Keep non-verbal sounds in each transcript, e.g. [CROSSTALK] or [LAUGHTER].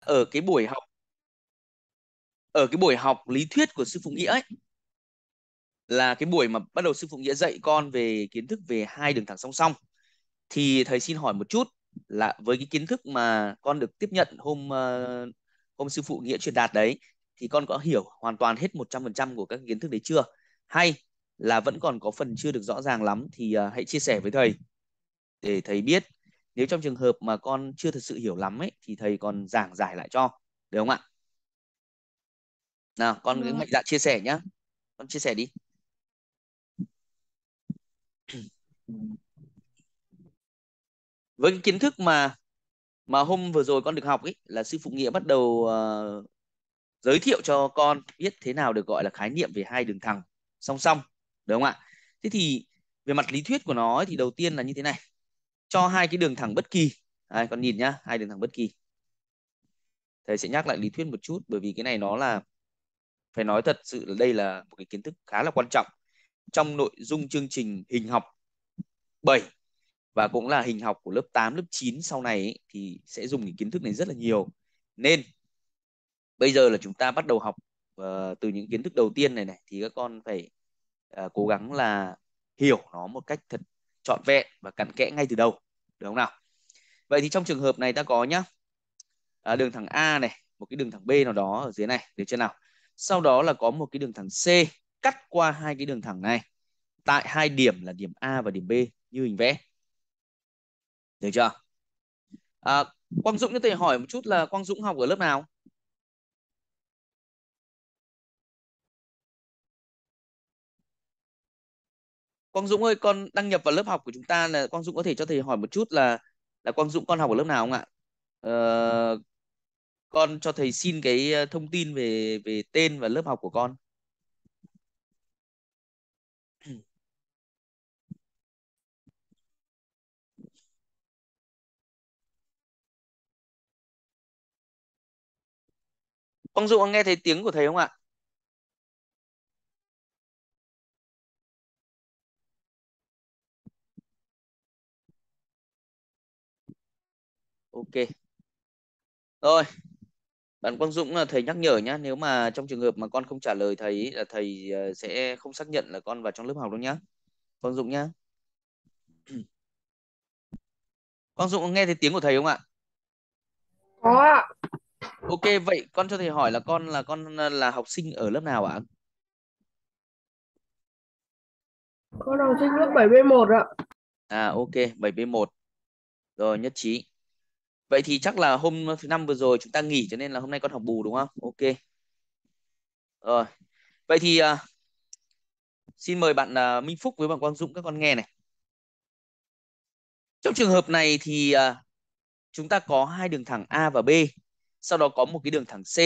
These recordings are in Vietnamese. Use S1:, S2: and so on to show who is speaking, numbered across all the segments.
S1: ở cái buổi học ở cái buổi học lý thuyết của sư phụ nghĩa ấy là cái buổi mà bắt đầu sư phụ nghĩa dạy con về kiến thức về hai đường thẳng song song thì thầy xin hỏi một chút là với cái kiến thức mà con được tiếp nhận hôm ờ, hôm sư phụ nghĩa truyền đạt đấy thì con có hiểu hoàn toàn hết 100% của các kiến thức đấy chưa hay là vẫn còn có phần chưa được rõ ràng lắm thì ờ, hãy chia sẻ với thầy để thầy biết nếu trong trường hợp mà con chưa thật sự hiểu lắm ấy thì thầy còn giảng giải lại cho được không ạ nào con cứ vâng mạnh dạn chia sẻ nhá con chia sẻ đi với cái kiến thức mà mà hôm vừa rồi con được học ấy là sư phụ nghĩa bắt đầu uh, giới thiệu cho con biết thế nào được gọi là khái niệm về hai đường thẳng song song đúng không ạ thế thì về mặt lý thuyết của nó ấy, thì đầu tiên là như thế này cho hai cái đường thẳng bất kỳ đây, con nhìn nhá hai đường thẳng bất kỳ thầy sẽ nhắc lại lý thuyết một chút bởi vì cái này nó là phải nói thật sự là đây là một cái kiến thức khá là quan trọng trong nội dung chương trình hình học 7 và cũng là hình học của lớp 8, lớp 9 sau này ấy, thì sẽ dùng những kiến thức này rất là nhiều. Nên bây giờ là chúng ta bắt đầu học uh, từ những kiến thức đầu tiên này này thì các con phải uh, cố gắng là hiểu nó một cách thật trọn vẹn và cặn kẽ ngay từ đầu được không nào vậy thì trong trường hợp này ta có nhá à, đường thẳng A này một cái đường thẳng B nào đó ở dưới này được chưa nào sau đó là có một cái đường thẳng C cắt qua hai cái đường thẳng này tại hai điểm là điểm A và điểm B như hình vẽ được chưa à, Quang Dũng cho thầy
S2: hỏi một chút là Quang Dũng học ở lớp nào
S1: Quang Dũng ơi, con đăng nhập vào lớp học của chúng ta là Quang Dũng có thể cho thầy hỏi một chút là là Quang Dũng con học ở lớp nào không ạ? Ờ, con cho thầy xin cái ờ, thông tin về về tên và lớp học của con.
S2: Quang Dũng nghe thấy tiếng của thầy không ạ?
S1: ok rồi bạn Quang Dũng là thầy nhắc nhở nhá nếu mà trong trường hợp mà con không trả lời thầy là thầy ờ, sẽ không xác nhận là con vào trong lớp học đâu nhá Quang Dũng nhá [CLEARS THROAT] Quang Dũng nghe thấy tiếng của thầy không ạ có ạ ok vậy con cho thầy hỏi là con là con ờ, là học sinh ở lớp nào ạ
S2: con học sinh lớp 7B1 ạ
S1: à ok 7B1 rồi nhất trí vậy thì chắc là hôm thứ năm vừa rồi chúng ta nghỉ cho nên là hôm nay con học bù đúng không ok rồi vậy thì uh, xin mời bạn uh, Minh Phúc với bạn Quang Dũng các con nghe này trong trường hợp này thì uh, chúng ta có hai đường thẳng A và B sau đó có một cái đường thẳng C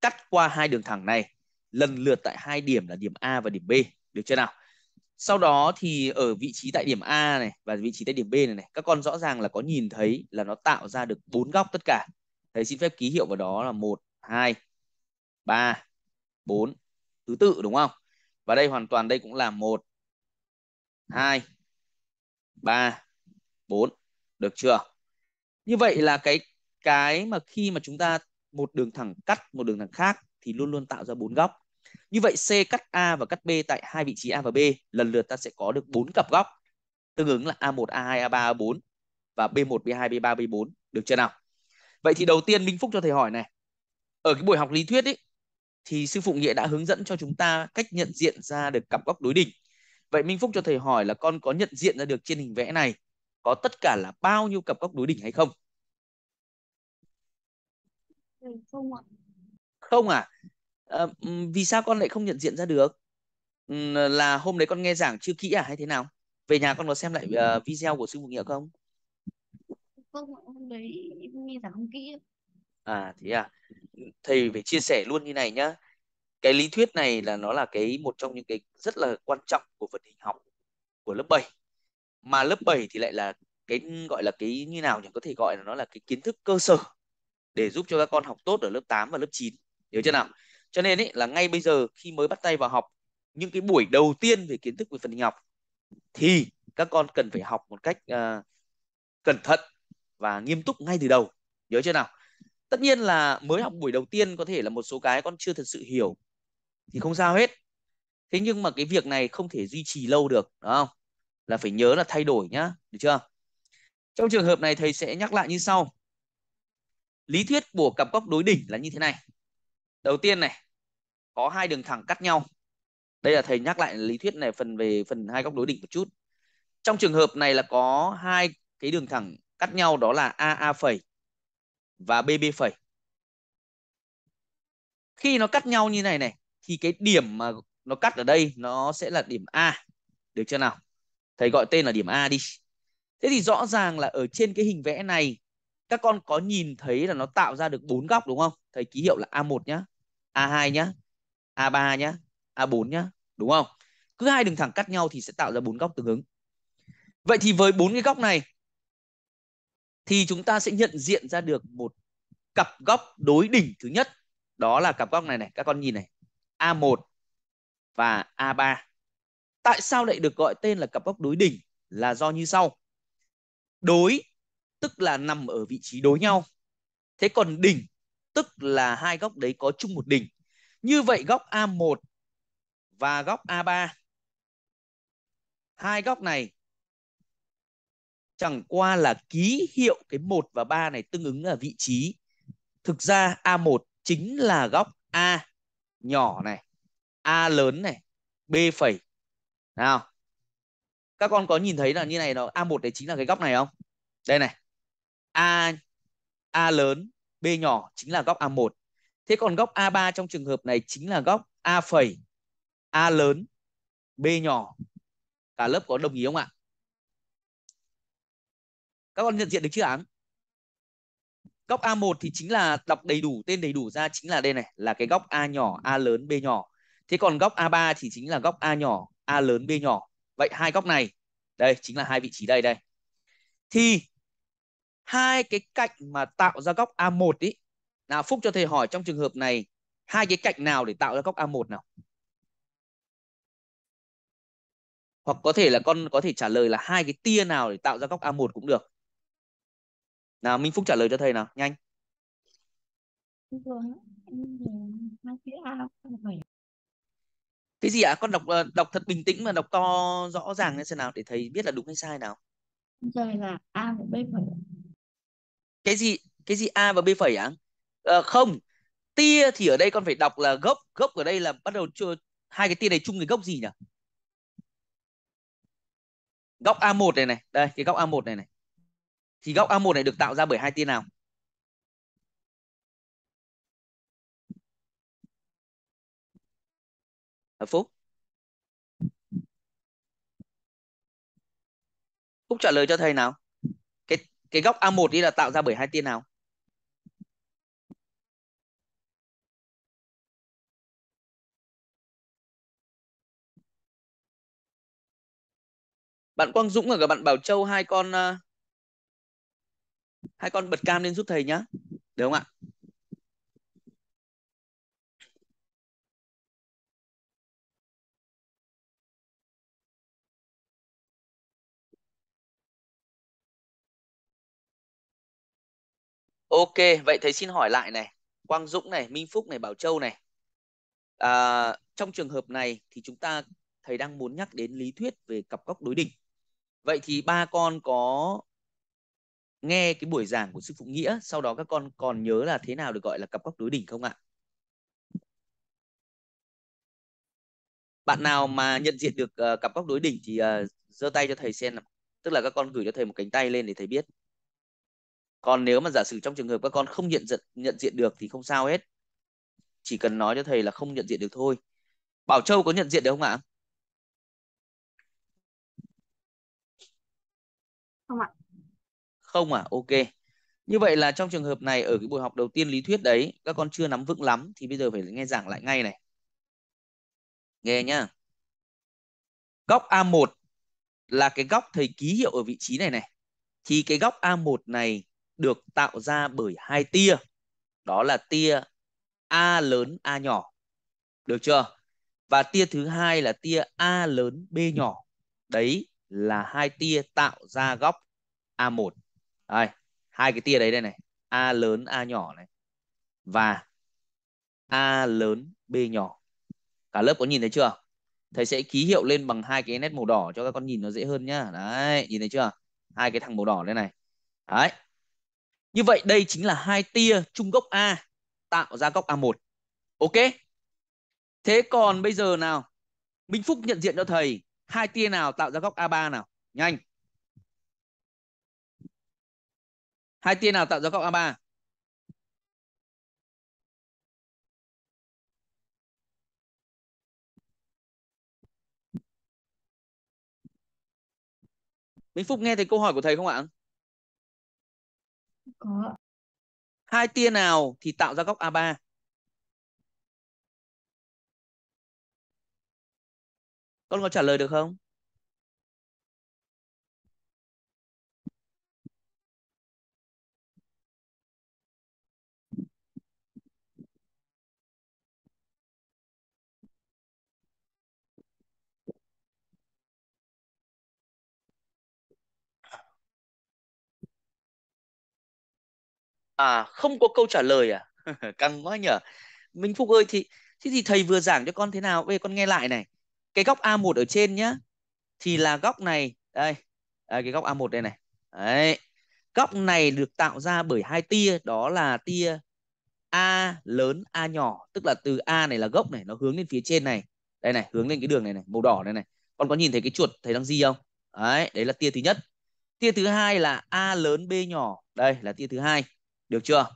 S1: cắt qua hai đường thẳng này lần lượt tại hai điểm là điểm A và điểm B được chưa nào sau đó thì ở vị trí tại điểm A này và vị trí tại điểm B này này các con rõ ràng là có nhìn thấy là nó tạo ra được bốn góc tất cả thầy xin phép ký hiệu vào đó là một hai ba bốn thứ tự đúng không và đây hoàn toàn đây cũng là một hai ba bốn được chưa như vậy là cái cái mà khi mà chúng ta một đường thẳng cắt một đường thẳng khác thì luôn luôn tạo ra bốn góc như vậy C cắt A và cắt B tại hai vị trí A và B, lần lượt ta sẽ có được bốn cặp góc tương ứng là A1, A2, A3, A4 và B1, B2, B3, B4, được chưa nào? Vậy thì đầu tiên Minh Phúc cho thầy hỏi này. Ở cái buổi học lý thuyết ấy thì sư phụ Nghĩa đã hướng dẫn cho chúng ta cách nhận diện ra được cặp góc đối đỉnh. Vậy Minh Phúc cho thầy hỏi là con có nhận diện ra được trên hình vẽ này có tất cả là bao nhiêu cặp góc đối đỉnh hay không?
S2: Ừ, không ạ.
S1: Không à? à, vì sao con lại không nhận diện ra được ờ, là hôm đấy con nghe giảng chưa kỹ à hay thế nào về nhà con có xem lại uh, video của sư phụ nghĩa không
S3: không hôm đấy nghe giảng không kỹ
S1: à thế à thầy phải chia sẻ luôn như này nhá cái lý thuyết này là nó là cái một trong những cái rất là quan trọng của vật hình học của lớp 7 mà lớp 7 thì lại là cái gọi là cái như nào nhỉ có thể gọi là nó là cái kiến thức cơ sở để giúp cho các con học tốt ở lớp 8 và lớp 9 hiểu chưa nào cho nên ấy, là ngay bây giờ khi mới bắt tay vào học những cái buổi đầu tiên về kiến thức về phần hình học thì các con cần phải học một cách uh, cẩn thận và nghiêm túc ngay từ đầu nhớ chưa nào tất nhiên là mới học buổi đầu tiên có thể là một số cái con chưa thật sự hiểu thì không sao hết thế nhưng mà cái việc này không thể duy trì lâu được đúng không là phải nhớ là thay đổi nhá được chưa trong trường hợp này thầy sẽ nhắc lại như sau lý thuyết của cặp góc đối đỉnh là như thế này đầu tiên này có hai đường thẳng cắt nhau đây là thầy nhắc lại lý thuyết này phần về phần hai góc đối đỉnh một chút trong trường hợp này là có hai cái đường thẳng cắt nhau đó là AA phẩy và BB phẩy khi nó cắt nhau như này này thì cái điểm mà nó cắt ở đây nó sẽ là điểm A được chưa nào thầy gọi tên là điểm A đi thế thì rõ ràng là ở trên cái hình vẽ này các con có nhìn thấy là nó tạo ra được bốn góc đúng không thầy ký hiệu là A1 nhá A2 nhá, A3 nhá, A4 nhá, đúng không? Cứ hai đường thẳng cắt nhau thì sẽ tạo ra bốn góc tương ứng. Vậy thì với bốn cái góc này thì chúng ta sẽ nhận diện ra được một cặp góc đối đỉnh thứ nhất. Đó là cặp góc này này, các con nhìn này. A1 và A3. Tại sao lại được gọi tên là cặp góc đối đỉnh là do như sau. Đối tức là nằm ở vị trí đối nhau. Thế còn đỉnh tức là hai góc đấy có chung một đỉnh. Như vậy góc A1 và góc A3 hai góc này chẳng qua là ký hiệu cái 1 và 3 này tương ứng ở vị trí. Thực ra A1 chính là góc A nhỏ này, A lớn này, B phẩy. Nào. Các con có nhìn thấy là như này nó A1 đấy chính là cái góc này không? Đây này. A A lớn B nhỏ chính là góc A1. Thế còn góc A3 trong trường hợp này chính là góc A phẩy A lớn B nhỏ. Cả lớp có đồng ý không ạ? Các con nhận diện được chưa án? Góc A1 thì chính là đọc đầy đủ tên đầy đủ ra chính là đây này, là cái góc A nhỏ, A lớn, B nhỏ. Thế còn góc A3 thì chính là góc A nhỏ, A lớn, B nhỏ. Vậy hai góc này, đây chính là hai vị trí đây đây. Thì hai cái cạnh mà tạo ra góc A1 ý. Nào Phúc cho thầy hỏi trong trường hợp này hai cái cạnh nào để tạo ra góc A1 nào? Hoặc có thể là con có thể trả lời là hai cái tia nào để tạo ra góc A1 cũng được. Nào Minh Phúc trả lời cho thầy nào, nhanh. Cái gì ạ? À? Con đọc ờ, đọc thật bình tĩnh và đọc to rõ ràng lên xem nào để thầy biết là đúng hay sai nào.
S3: Rồi là A một B phẩy
S1: cái gì cái gì a và b phẩy à? à không tia thì ở đây con phải đọc là gốc gốc ở đây là bắt đầu cho hai cái tia này chung cái gốc gì nhỉ góc A1 này này đây cái góc A1 này này thì góc A1 này được tạo ra bởi hai tia nào ở Phúc Phúc trả lời cho thầy nào cái góc A1 đi là tạo ra bởi hai tia nào?
S2: Bạn Quang Dũng và các
S1: bạn Bảo Châu hai con à, hai con bật cam lên giúp thầy nhá.
S2: Được không ạ? Ok, vậy
S1: thầy xin hỏi lại này, Quang Dũng này, Minh Phúc này, Bảo Châu này. À, trong trường hợp này thì chúng ta thầy đang muốn nhắc đến lý thuyết về cặp góc đối đỉnh. Vậy thì ba con có nghe cái buổi giảng của sư phụ Nghĩa, sau đó các con còn nhớ là thế nào được gọi là cặp góc đối đỉnh không ạ? Bạn nào mà nhận diện được ờ, cặp góc đối đỉnh thì ờ, giơ tay cho thầy xem, tức là các con gửi cho thầy một cánh tay lên để thầy biết còn nếu mà giả sử trong trường hợp các con không nhận diện nhận diện được thì không sao hết chỉ cần nói cho thầy là không nhận diện được thôi bảo châu có nhận diện được không ạ không ạ không à ok như vậy là trong trường hợp này ở cái buổi học đầu tiên lý thuyết đấy các con chưa nắm vững lắm thì bây giờ phải nghe giảng lại ngay này nghe nhá góc A1 là cái góc thầy ký hiệu ở vị trí này này thì cái góc A1 này được tạo ra bởi hai tia. Đó là tia A lớn A nhỏ. Được chưa? Và tia thứ hai là tia A lớn B nhỏ. Đấy là hai tia tạo ra góc A1. Đây, hai cái tia đấy đây này. A lớn A nhỏ này. Và A lớn B nhỏ. Cả lớp có nhìn thấy chưa? Thầy sẽ ký hiệu lên bằng hai cái nét màu đỏ cho các con nhìn nó dễ hơn nhá. Đấy, nhìn thấy chưa? Hai cái thằng màu đỏ đây này. Đấy, như vậy đây chính là hai tia trung gốc A tạo ra góc A1. Ok. Thế còn bây giờ nào? Minh Phúc nhận diện cho thầy hai tia nào tạo ra góc A3 nào? Nhanh. Hai tia nào tạo ra góc A3?
S2: Minh Phúc nghe thấy câu hỏi của thầy không ạ? Có. Hai tia nào thì tạo ra góc A3? Con có trả lời được không?
S1: à không có câu trả lời à [LAUGHS] căng quá nhở minh phúc ơi thì thế thì thầy vừa giảng cho con thế nào về con nghe lại này cái góc a1 ở trên nhá thì ừ. là góc này đây, đây cái góc a1 đây này đấy góc này được tạo ra bởi hai tia đó là tia a lớn a nhỏ tức là từ a này là gốc này nó hướng lên phía trên này đây này hướng lên cái đường này này màu đỏ này này con có nhìn thấy cái chuột thấy đang di không đấy đấy là tia thứ nhất tia thứ hai là a lớn b nhỏ đây là tia thứ hai được chưa?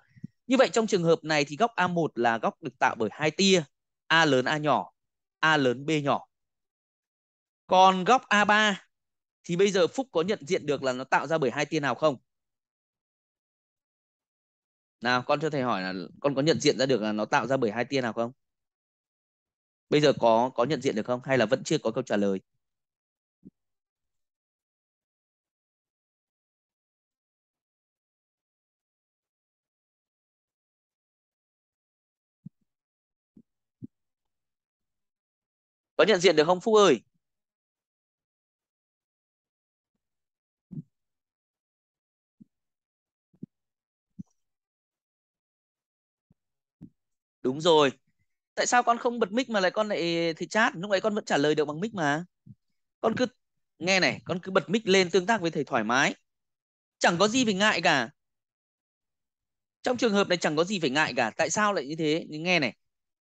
S1: Như vậy trong trường hợp này thì góc A1 là góc được tạo bởi hai tia A lớn A nhỏ, A lớn B nhỏ. Còn góc A3 thì bây giờ Phúc có nhận diện được là nó tạo ra bởi hai tia nào không? Nào, con cho thầy hỏi là con có nhận diện ra được là nó tạo ra bởi hai tia nào không? Bây giờ có có nhận diện được không hay là vẫn chưa có câu trả lời?
S2: Có nhận diện được không Phúc ơi?
S1: Đúng rồi. Tại sao con không bật mic mà lại con lại thì chat? Lúc ấy con vẫn trả lời được bằng mic mà. Con cứ nghe này, con cứ bật mic lên tương tác với thầy thoải mái. Chẳng có gì phải ngại cả. Trong trường hợp này chẳng có gì phải ngại cả. Tại sao lại như thế? Nghe này.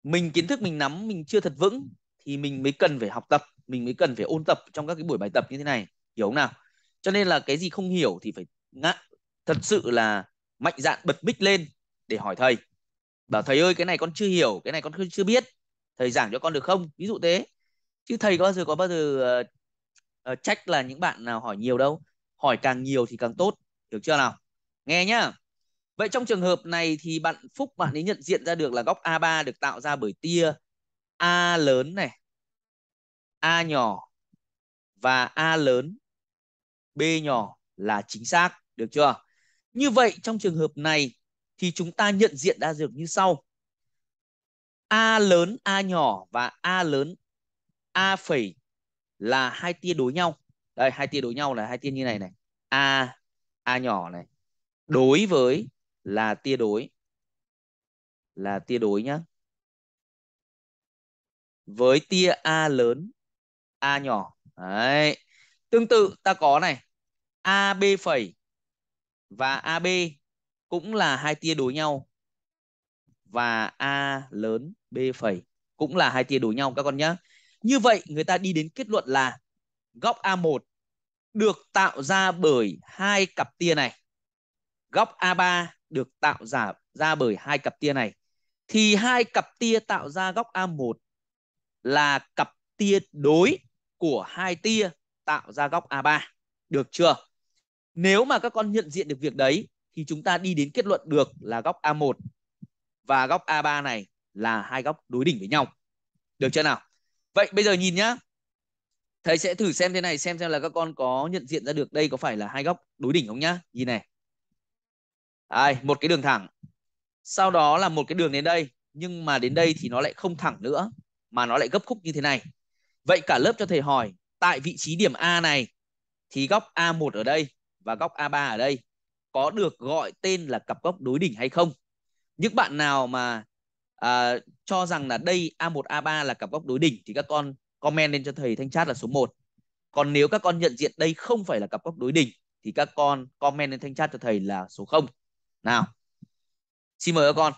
S1: Mình kiến thức mình nắm mình chưa thật vững thì mình mới cần phải học tập mình mới cần phải ôn tập trong các cái buổi bài tập như thế này hiểu không nào cho nên là cái gì không hiểu thì phải ngã thật sự là mạnh dạn bật mic lên để hỏi thầy bảo thầy ơi cái này con chưa hiểu cái này con chưa biết thầy giảng cho con được không ví dụ thế chứ thầy có bao giờ có bao giờ uh, uh, trách là những bạn nào hỏi nhiều đâu hỏi càng nhiều thì càng tốt hiểu chưa nào nghe nhá vậy trong trường hợp này thì bạn phúc bạn ấy nhận diện ra được là góc a3 được tạo ra bởi tia A lớn này, A nhỏ và A lớn, B nhỏ là chính xác, được chưa? Như vậy trong trường hợp này thì chúng ta nhận diện ra được như sau. A lớn A nhỏ và A lớn A phẩy là hai tia đối nhau. Đây hai tia đối nhau là hai tia như này này. A A nhỏ này đối với là tia đối là tia đối nhá với tia A lớn, A nhỏ. Đấy. Tương tự ta có này, AB phẩy và AB cũng là hai tia đối nhau và A lớn B phẩy cũng là hai tia đối nhau các con nhé. Như vậy người ta đi đến kết luận là góc A1 được tạo ra bởi hai cặp tia này. Góc A3 được tạo ra ra bởi hai cặp tia này. Thì hai cặp tia tạo ra góc A1 là cặp tia đối của hai tia tạo ra góc A3. Được chưa? Nếu mà các con nhận diện được việc đấy thì chúng ta đi đến kết luận được là góc A1 và góc A3 này là hai góc đối đỉnh với nhau. Được chưa nào? Vậy bây giờ nhìn nhá. Thầy sẽ thử xem thế này xem xem là các con có nhận diện ra được đây có phải là hai góc đối đỉnh không nhá. Nhìn này. Đây, một cái đường thẳng. Sau đó là một cái đường đến đây, nhưng mà đến đây thì nó lại không thẳng nữa mà nó lại gấp khúc như thế này. Vậy cả lớp cho thầy hỏi tại vị trí điểm A này thì góc A1 ở đây và góc A3 ở đây có được gọi tên là cặp góc đối đỉnh hay không? Những bạn nào mà à, cho rằng là đây A1 A3 là cặp góc đối đỉnh thì các con comment lên cho thầy Thanh Chat là số 1. Còn nếu các con nhận diện đây không phải là cặp góc đối đỉnh thì các con comment lên Thanh Chat cho thầy là số 0. Nào. Xin mời các con.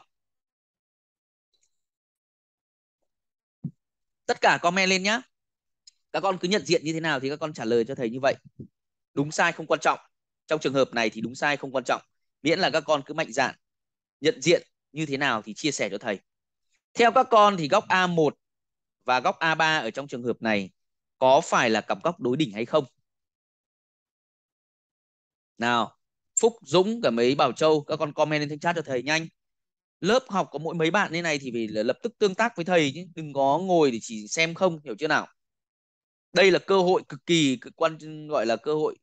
S1: tất cả comment lên nhá các con cứ nhận diện như thế nào thì các con trả lời cho thầy như vậy đúng sai không quan trọng trong trường hợp này thì đúng sai không quan trọng miễn là các con cứ mạnh dạn nhận diện như thế nào thì chia sẻ cho thầy theo các con thì góc A1 và góc A3 ở trong trường hợp này có phải là cặp góc đối đỉnh hay không nào Phúc Dũng cả mấy Bảo Châu các con comment lên thanh chat cho thầy nhanh lớp học có mỗi mấy bạn như này thì phải là lập tức tương tác với thầy chứ đừng có ngồi để chỉ xem không hiểu chưa nào đây là cơ hội cực kỳ cực quan gọi là cơ hội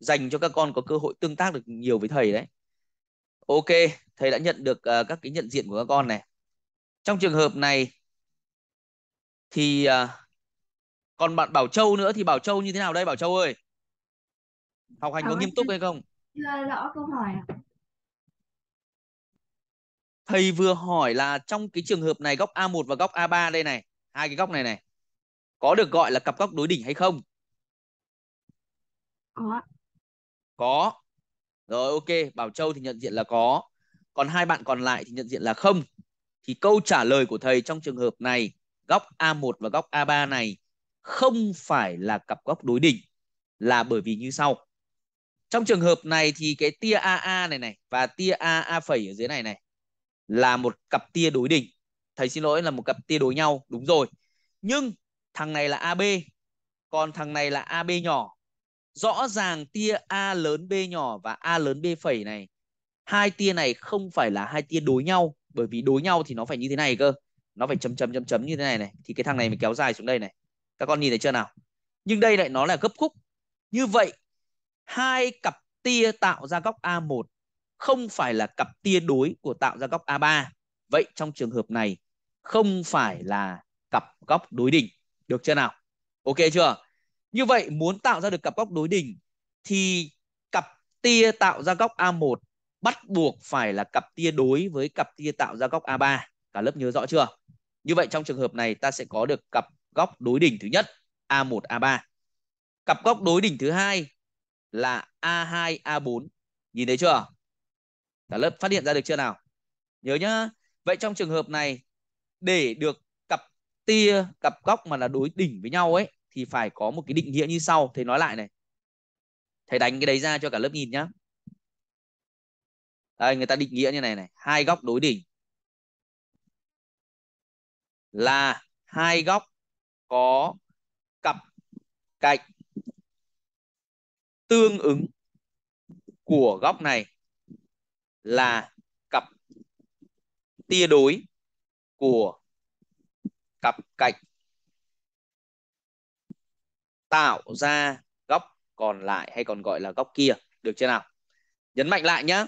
S1: dành cho các con có cơ hội tương tác được nhiều với thầy đấy ok thầy đã nhận được uh, các cái nhận diện của các con này trong trường hợp này thì uh, còn bạn Bảo Châu nữa thì Bảo Châu như thế nào đây Bảo Châu ơi học hành có ờ, nghiêm túc hay không
S3: chưa rõ câu hỏi ạ
S1: thầy vừa hỏi là trong cái trường hợp này góc A1 và góc A3 đây này, hai cái góc này này có được gọi là cặp góc đối đỉnh hay không? Có. Có. Rồi ok, Bảo Châu thì nhận diện là có. Còn hai bạn còn lại thì nhận diện là không. Thì câu trả lời của thầy trong trường hợp này, góc A1 và góc A3 này không phải là cặp góc đối đỉnh là bởi vì như sau. Trong trường hợp này thì cái tia AA này này và tia AA phẩy ở dưới này này là một cặp tia đối đỉnh thầy xin lỗi là một cặp tia đối nhau đúng rồi nhưng thằng này là AB còn thằng này là AB nhỏ rõ ràng tia A lớn B nhỏ và A lớn B phẩy này hai tia này không phải là hai tia đối nhau bởi vì đối nhau thì nó phải như thế này cơ nó phải chấm chấm chấm chấm như thế này này thì cái thằng này mới kéo dài xuống đây này các con nhìn thấy chưa nào nhưng đây lại nó là gấp khúc như vậy hai cặp tia tạo ra góc A1 không phải là cặp tia đối của tạo ra góc A3. Vậy trong trường hợp này không phải là cặp góc đối đỉnh. Được chưa nào? Ok chưa? Như vậy muốn tạo ra được cặp góc đối đỉnh thì cặp tia tạo ra góc A1 bắt buộc phải là cặp tia đối với cặp tia tạo ra góc A3. Cả lớp nhớ rõ chưa? Như vậy trong trường hợp này ta sẽ có được cặp góc đối đỉnh thứ nhất A1 A3. Cặp góc đối đỉnh thứ hai là A2 A4. Nhìn thấy chưa? cả lớp phát hiện ra được chưa nào nhớ nhá vậy trong trường hợp này để được cặp tia cặp góc mà là đối đỉnh với nhau ấy thì phải có một cái định nghĩa như sau thầy nói lại này thầy đánh cái đấy ra cho cả lớp nhìn nhá đây, người ta định nghĩa như này này hai góc đối đỉnh là hai góc có cặp cạnh tương ứng của góc này là cặp tia đối của cặp cạnh tạo ra góc còn lại hay còn gọi là góc kia được chưa nào nhấn mạnh lại nhé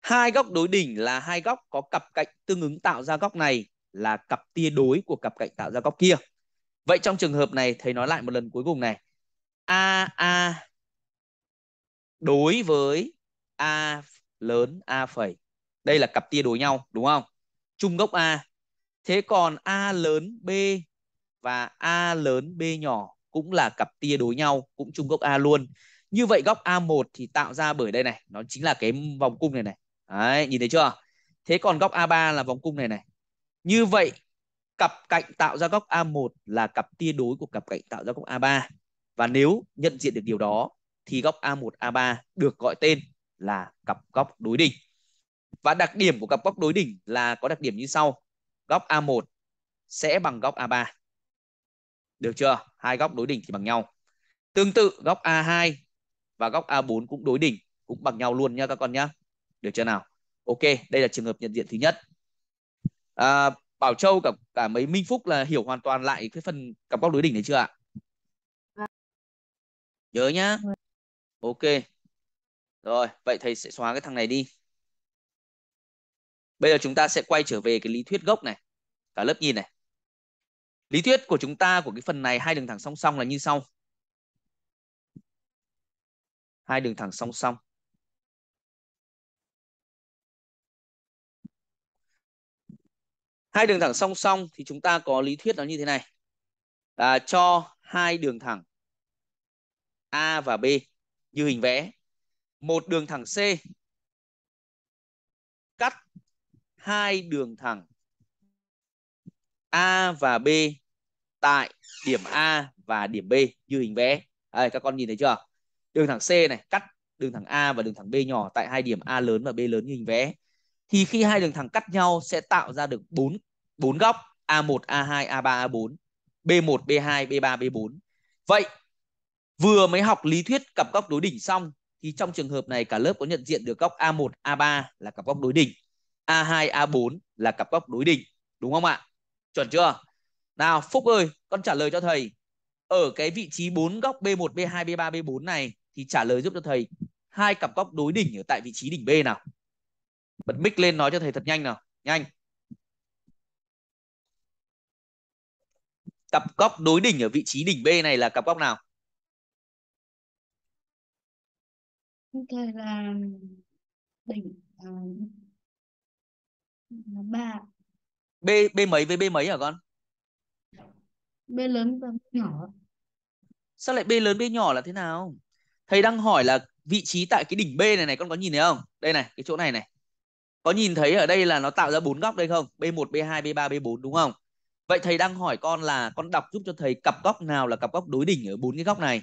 S1: hai góc đối đỉnh là hai góc có cặp cạnh tương ứng tạo ra góc này là cặp tia đối của cặp cạnh tạo ra góc kia vậy trong trường hợp này thầy nói lại một lần cuối cùng này a a đối với a lớn A phẩy. Đây là cặp tia đối nhau đúng không? Trung gốc A. Thế còn A lớn B và A lớn B nhỏ cũng là cặp tia đối nhau, cũng chung gốc A luôn. Như vậy góc A1 thì tạo ra bởi đây này, nó chính là cái vòng cung này này. Đấy, nhìn thấy chưa? Thế còn góc A3 là vòng cung này này. Như vậy cặp cạnh tạo ra góc A1 là cặp tia đối của cặp cạnh tạo ra góc A3. Và nếu nhận diện được điều đó thì góc A1 A3 được gọi tên là cặp góc đối đỉnh. Và đặc điểm của cặp góc đối đỉnh là có đặc điểm như sau. Góc A1 sẽ bằng góc A3. Được chưa? Hai góc đối đỉnh thì bằng nhau. Tương tự góc A2 và góc A4 cũng đối đỉnh, cũng bằng nhau luôn nha các con nhá. Được chưa nào? Ok, đây là trường hợp nhận diện thứ nhất. À, Bảo Châu cả cả mấy Minh Phúc là hiểu hoàn toàn lại cái phần cặp góc đối đỉnh này chưa ạ? Vâng. Nhớ nhá. Vâng. Ok. Rồi, vậy thầy sẽ xóa cái thằng này đi. Bây giờ chúng ta sẽ quay trở về cái lý thuyết gốc này. Cả lớp nhìn này. Lý thuyết của chúng ta của cái phần này hai đường thẳng song song là như sau. Hai đường thẳng song song. Hai đường thẳng song song thì chúng ta có lý thuyết nó như thế này. Là cho hai đường thẳng A và B như hình vẽ một đường thẳng C cắt hai đường thẳng A và B tại điểm A và điểm B như hình vẽ. Đây, các con nhìn thấy chưa? Đường thẳng C này cắt đường thẳng A và đường thẳng B nhỏ tại hai điểm A lớn và B lớn như hình vẽ. Thì khi hai đường thẳng cắt nhau sẽ tạo ra được bốn bốn góc A1, A2, A3, A4, B1, B2, B3, B4. Vậy vừa mới học lý thuyết cặp góc đối đỉnh xong thì trong trường hợp này cả lớp có nhận diện được góc A1, A3 là cặp góc đối đỉnh, A2, A4 là cặp góc đối đỉnh, đúng không ạ? Chuẩn chưa? Nào Phúc ơi, con trả lời cho thầy. Ở cái vị trí bốn góc B1, B2, B3, B4 này thì trả lời giúp cho thầy hai cặp góc đối đỉnh ở tại vị trí đỉnh B nào. Bật mic lên nói cho thầy thật nhanh nào, nhanh. Cặp góc đối đỉnh ở vị trí đỉnh B này là cặp góc nào?
S2: Thầy à, là đỉnh
S1: ba B B mấy với B mấy hả con? B lớn và B nhỏ. Sao lại B lớn B nhỏ là thế nào? Thầy đang hỏi là vị trí tại cái đỉnh B này này con có nhìn thấy không? Đây này, cái chỗ này này. Có nhìn thấy ở đây là nó tạo ra bốn góc đây không? B1, B2, B3, B4 đúng không? Vậy thầy đang hỏi con là con đọc giúp cho thầy cặp góc nào là cặp góc đối đỉnh ở bốn cái góc này.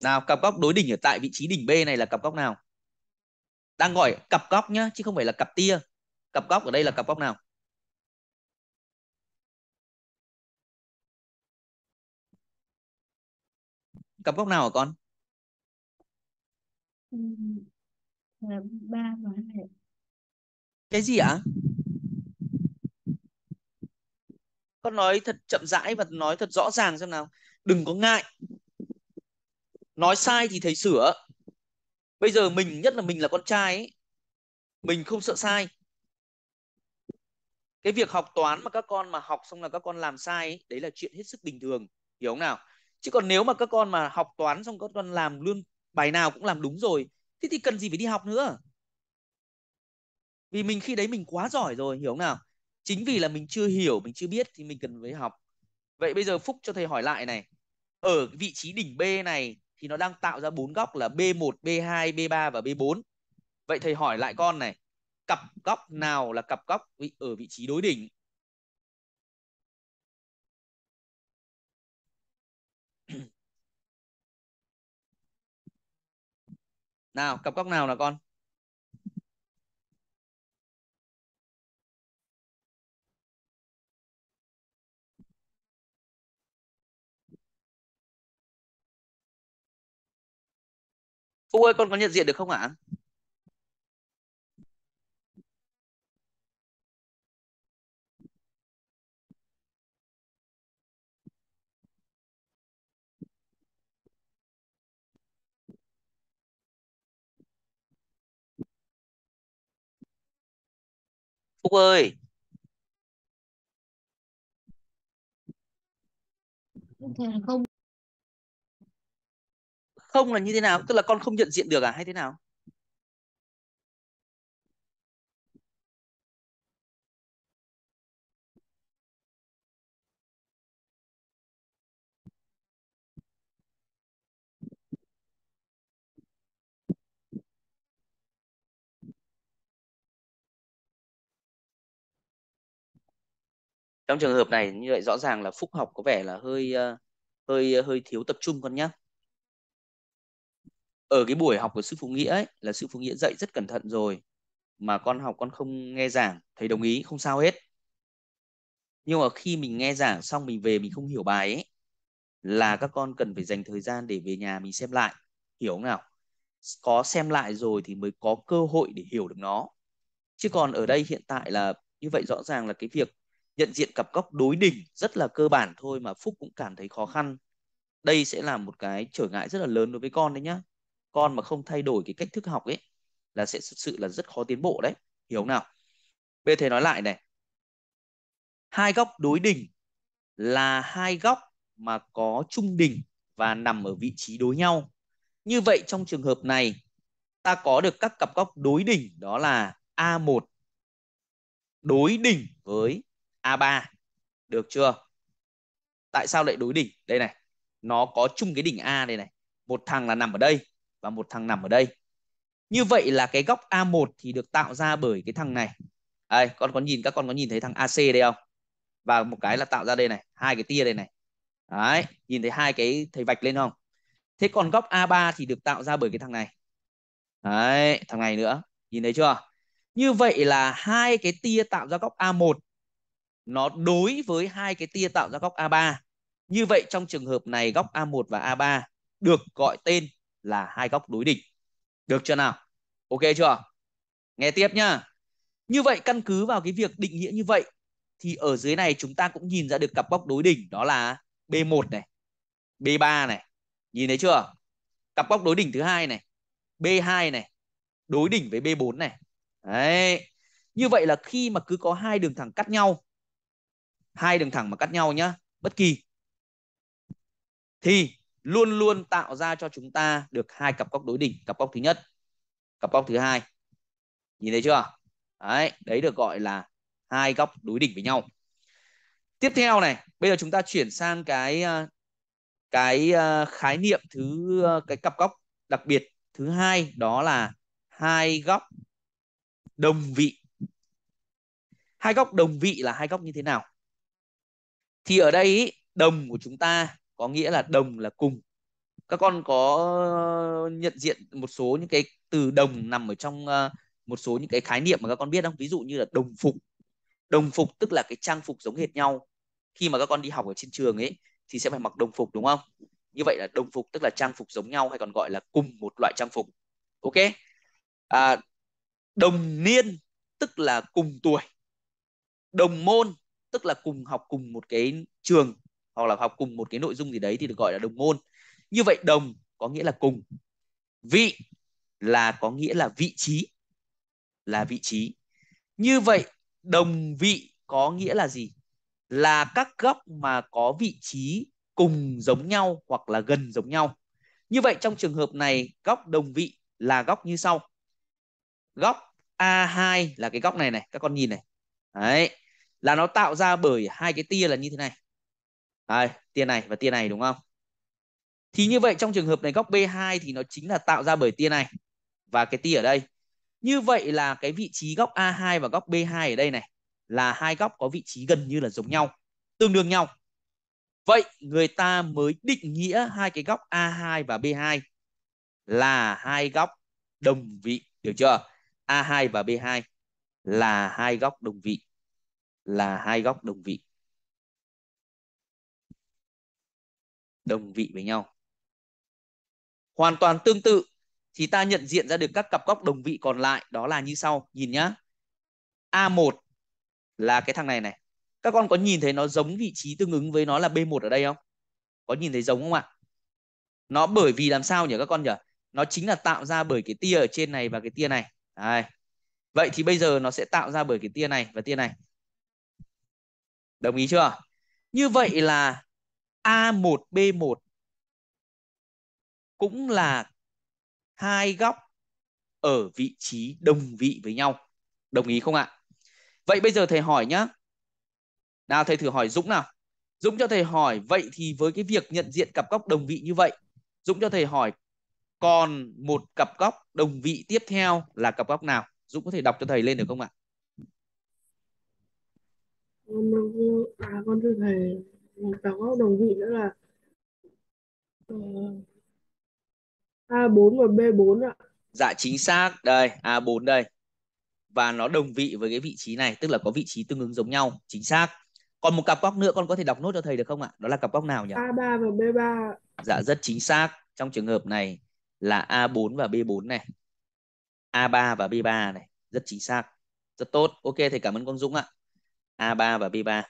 S1: Nào, cặp góc đối đỉnh ở tại vị trí đỉnh B này là cặp góc nào? Đang gọi cặp góc nhá, chứ không phải là cặp tia. Cặp góc ở đây là cặp góc nào?
S2: Cặp góc nào hả con? Là và 2.
S1: Cái gì ạ? Con nói thật chậm rãi và nói thật rõ ràng xem nào. Đừng có ngại, nói sai thì thầy sửa bây giờ mình nhất là mình là con trai ấy, mình không sợ sai cái việc học toán mà các con mà học xong là các con làm sai ấy, đấy là chuyện hết sức bình thường hiểu không nào chứ còn nếu mà các con mà học toán xong các con làm luôn bài nào cũng làm đúng rồi thế thì cần gì phải đi học nữa vì mình khi đấy mình quá giỏi rồi hiểu không nào chính vì là mình chưa hiểu mình chưa biết thì mình cần phải học vậy bây giờ phúc cho thầy hỏi lại này ở vị trí đỉnh b này thì nó đang tạo ra bốn góc là B1, B2, B3 và B4. Vậy thầy hỏi lại con này, cặp góc nào là cặp góc ở vị trí đối đỉnh?
S2: nào, cặp góc nào là con? Cô ơi con có nhận diện được không ạ? À? Phúc ơi. Không không là như thế nào tức là con không nhận diện được à hay thế nào
S1: trong trường hợp này như vậy rõ ràng là phúc học có vẻ là hơi ờ, hơi ờ, hơi thiếu tập trung con nhé ở ờ, cái buổi học của sư phụ nghĩa ấy là sư phụ nghĩa dạy rất cẩn thận rồi mà con học con không nghe giảng thầy đồng ý không sao hết nhưng mà khi mình nghe giảng xong mình về mình không hiểu bài ấy là các con cần phải dành thời gian để về nhà mình xem lại hiểu không nào có xem lại rồi thì mới có cơ hội để hiểu được nó chứ còn ở đây hiện tại là như vậy rõ ràng là cái việc nhận diện cặp góc đối đỉnh rất là cơ bản thôi mà phúc cũng cảm thấy khó khăn đây sẽ là một cái trở ngại rất là lớn đối với con đấy nhá con mà không thay đổi cái cách thức học ấy là sẽ thực sự là rất khó tiến bộ đấy hiểu không nào bây thầy nói lại này hai góc đối đỉnh là hai góc mà có trung đỉnh và nằm ở vị trí đối nhau như vậy trong trường hợp này ta có được các cặp góc đối đỉnh đó là A1 đối đỉnh với A3 được chưa tại sao lại đối đỉnh đây này nó có chung cái đỉnh A đây này một thằng là nằm ở đây và một thằng nằm ở đây. Như vậy là cái góc A1 thì được tạo ra bởi cái thằng này. Đây, con có nhìn các con có nhìn thấy thằng AC đây không? Và một cái là tạo ra đây này, hai cái tia đây này. Đấy, nhìn thấy hai cái thầy vạch lên không? Thế còn góc A3 thì được tạo ra bởi cái thằng này. Đấy, thằng này nữa. Nhìn thấy chưa? Như vậy là hai cái tia tạo ra góc A1 nó đối với hai cái tia tạo ra góc A3. Như vậy trong trường hợp này góc A1 và A3 được gọi tên là hai góc đối địch. Được chưa nào? Ok chưa? Nghe tiếp nhá. Như vậy căn cứ vào cái việc định nghĩa như vậy thì ở dưới này chúng ta cũng nhìn ra được cặp góc đối đỉnh đó là B1 này, B3 này. Nhìn thấy chưa? Cặp góc đối đỉnh thứ hai này, B2 này, đối đỉnh với B4 này. Đấy. Như vậy là khi mà cứ có hai đường thẳng cắt nhau, hai đường thẳng mà cắt nhau nhá, bất kỳ thì luôn luôn tạo ra cho chúng ta được hai cặp góc đối đỉnh cặp góc thứ nhất cặp góc thứ hai nhìn thấy chưa đấy đấy được gọi là hai góc đối đỉnh với nhau tiếp theo này bây giờ chúng ta chuyển sang cái ờ, cái ờ, khái niệm thứ ờ, cái cặp góc đặc biệt thứ hai đó là hai góc đồng vị hai góc đồng vị là hai góc như thế nào thì ở đây đồng của chúng ta có nghĩa là đồng là cùng các con có ờ, nhận diện một số những cái từ đồng nằm ở trong ờ, một số những cái khái niệm mà các con biết không ví dụ như là đồng phục đồng phục tức là cái trang phục giống hệt nhau khi mà các con đi học ở trên trường ấy thì sẽ phải mặc đồng phục đúng không như vậy là đồng phục tức là trang phục giống nhau hay còn gọi là cùng một loại trang phục ok à, đồng niên tức là cùng tuổi đồng môn tức là cùng học cùng một cái trường hoặc là học cùng một cái nội dung gì đấy thì được gọi là đồng môn như vậy đồng có nghĩa là cùng vị là có nghĩa là vị trí là vị trí như vậy đồng vị có nghĩa là gì là các góc mà có vị trí cùng giống nhau hoặc là gần giống nhau như vậy trong trường hợp này góc đồng vị là góc như sau góc A2 là cái góc này này các con nhìn này đấy là nó tạo ra bởi hai cái tia là như thế này đây, tia này và tia này đúng không? Thì như vậy trong trường hợp này góc B2 thì nó chính là tạo ra bởi tia này và cái tia ở đây. Như vậy là cái vị trí góc A2 và góc B2 ở đây này là hai góc có vị trí gần như là giống nhau, tương đương nhau. Vậy người ta mới định nghĩa hai cái góc A2 và B2 là hai góc đồng vị, được chưa? A2 và B2 là hai góc đồng vị. Là hai góc đồng vị. đồng vị với nhau. Hoàn toàn tương tự thì ta nhận diện ra được các cặp góc đồng vị còn lại đó là như sau, nhìn nhá. A1 là cái thằng này này. Các con có nhìn thấy nó giống vị trí tương ứng với nó là B1 ở đây không? Có nhìn thấy giống không ạ? À? Nó bởi vì làm sao nhỉ các con nhỉ? Nó chính là tạo ra bởi cái tia ở trên này và cái tia này. Đấy. Vậy thì bây giờ nó sẽ tạo ra bởi cái tia này và tia này. Đồng ý chưa? Như vậy là A1B1 cũng là hai góc ở vị trí đồng vị với nhau. Đồng ý không ạ? Vậy bây giờ thầy hỏi nhá. Nào thầy thử hỏi Dũng nào. Dũng cho thầy hỏi vậy thì với cái việc nhận diện cặp góc đồng vị như vậy, Dũng cho thầy hỏi còn một cặp góc đồng vị tiếp theo là cặp góc nào? Dũng có thể đọc cho thầy lên được không ạ?
S3: À? con thưa thầy và có đồng vị nữa là ờ, A4 và B4
S1: ạ. Dạ chính xác. Đây, A4 đây. Và nó đồng vị với cái vị trí này, tức là có vị trí tương ứng giống nhau, chính xác. Còn một cặp góc nữa con có thể đọc nốt cho thầy được không ạ? Đó là cặp góc nào nhỉ? A3
S3: và B3.
S1: Dạ rất chính xác. Trong trường hợp này là A4 và B4 này. A3 và B3 này, rất chính xác. Rất tốt. Ok thầy cảm ơn con Dũng ạ. A3 và B3.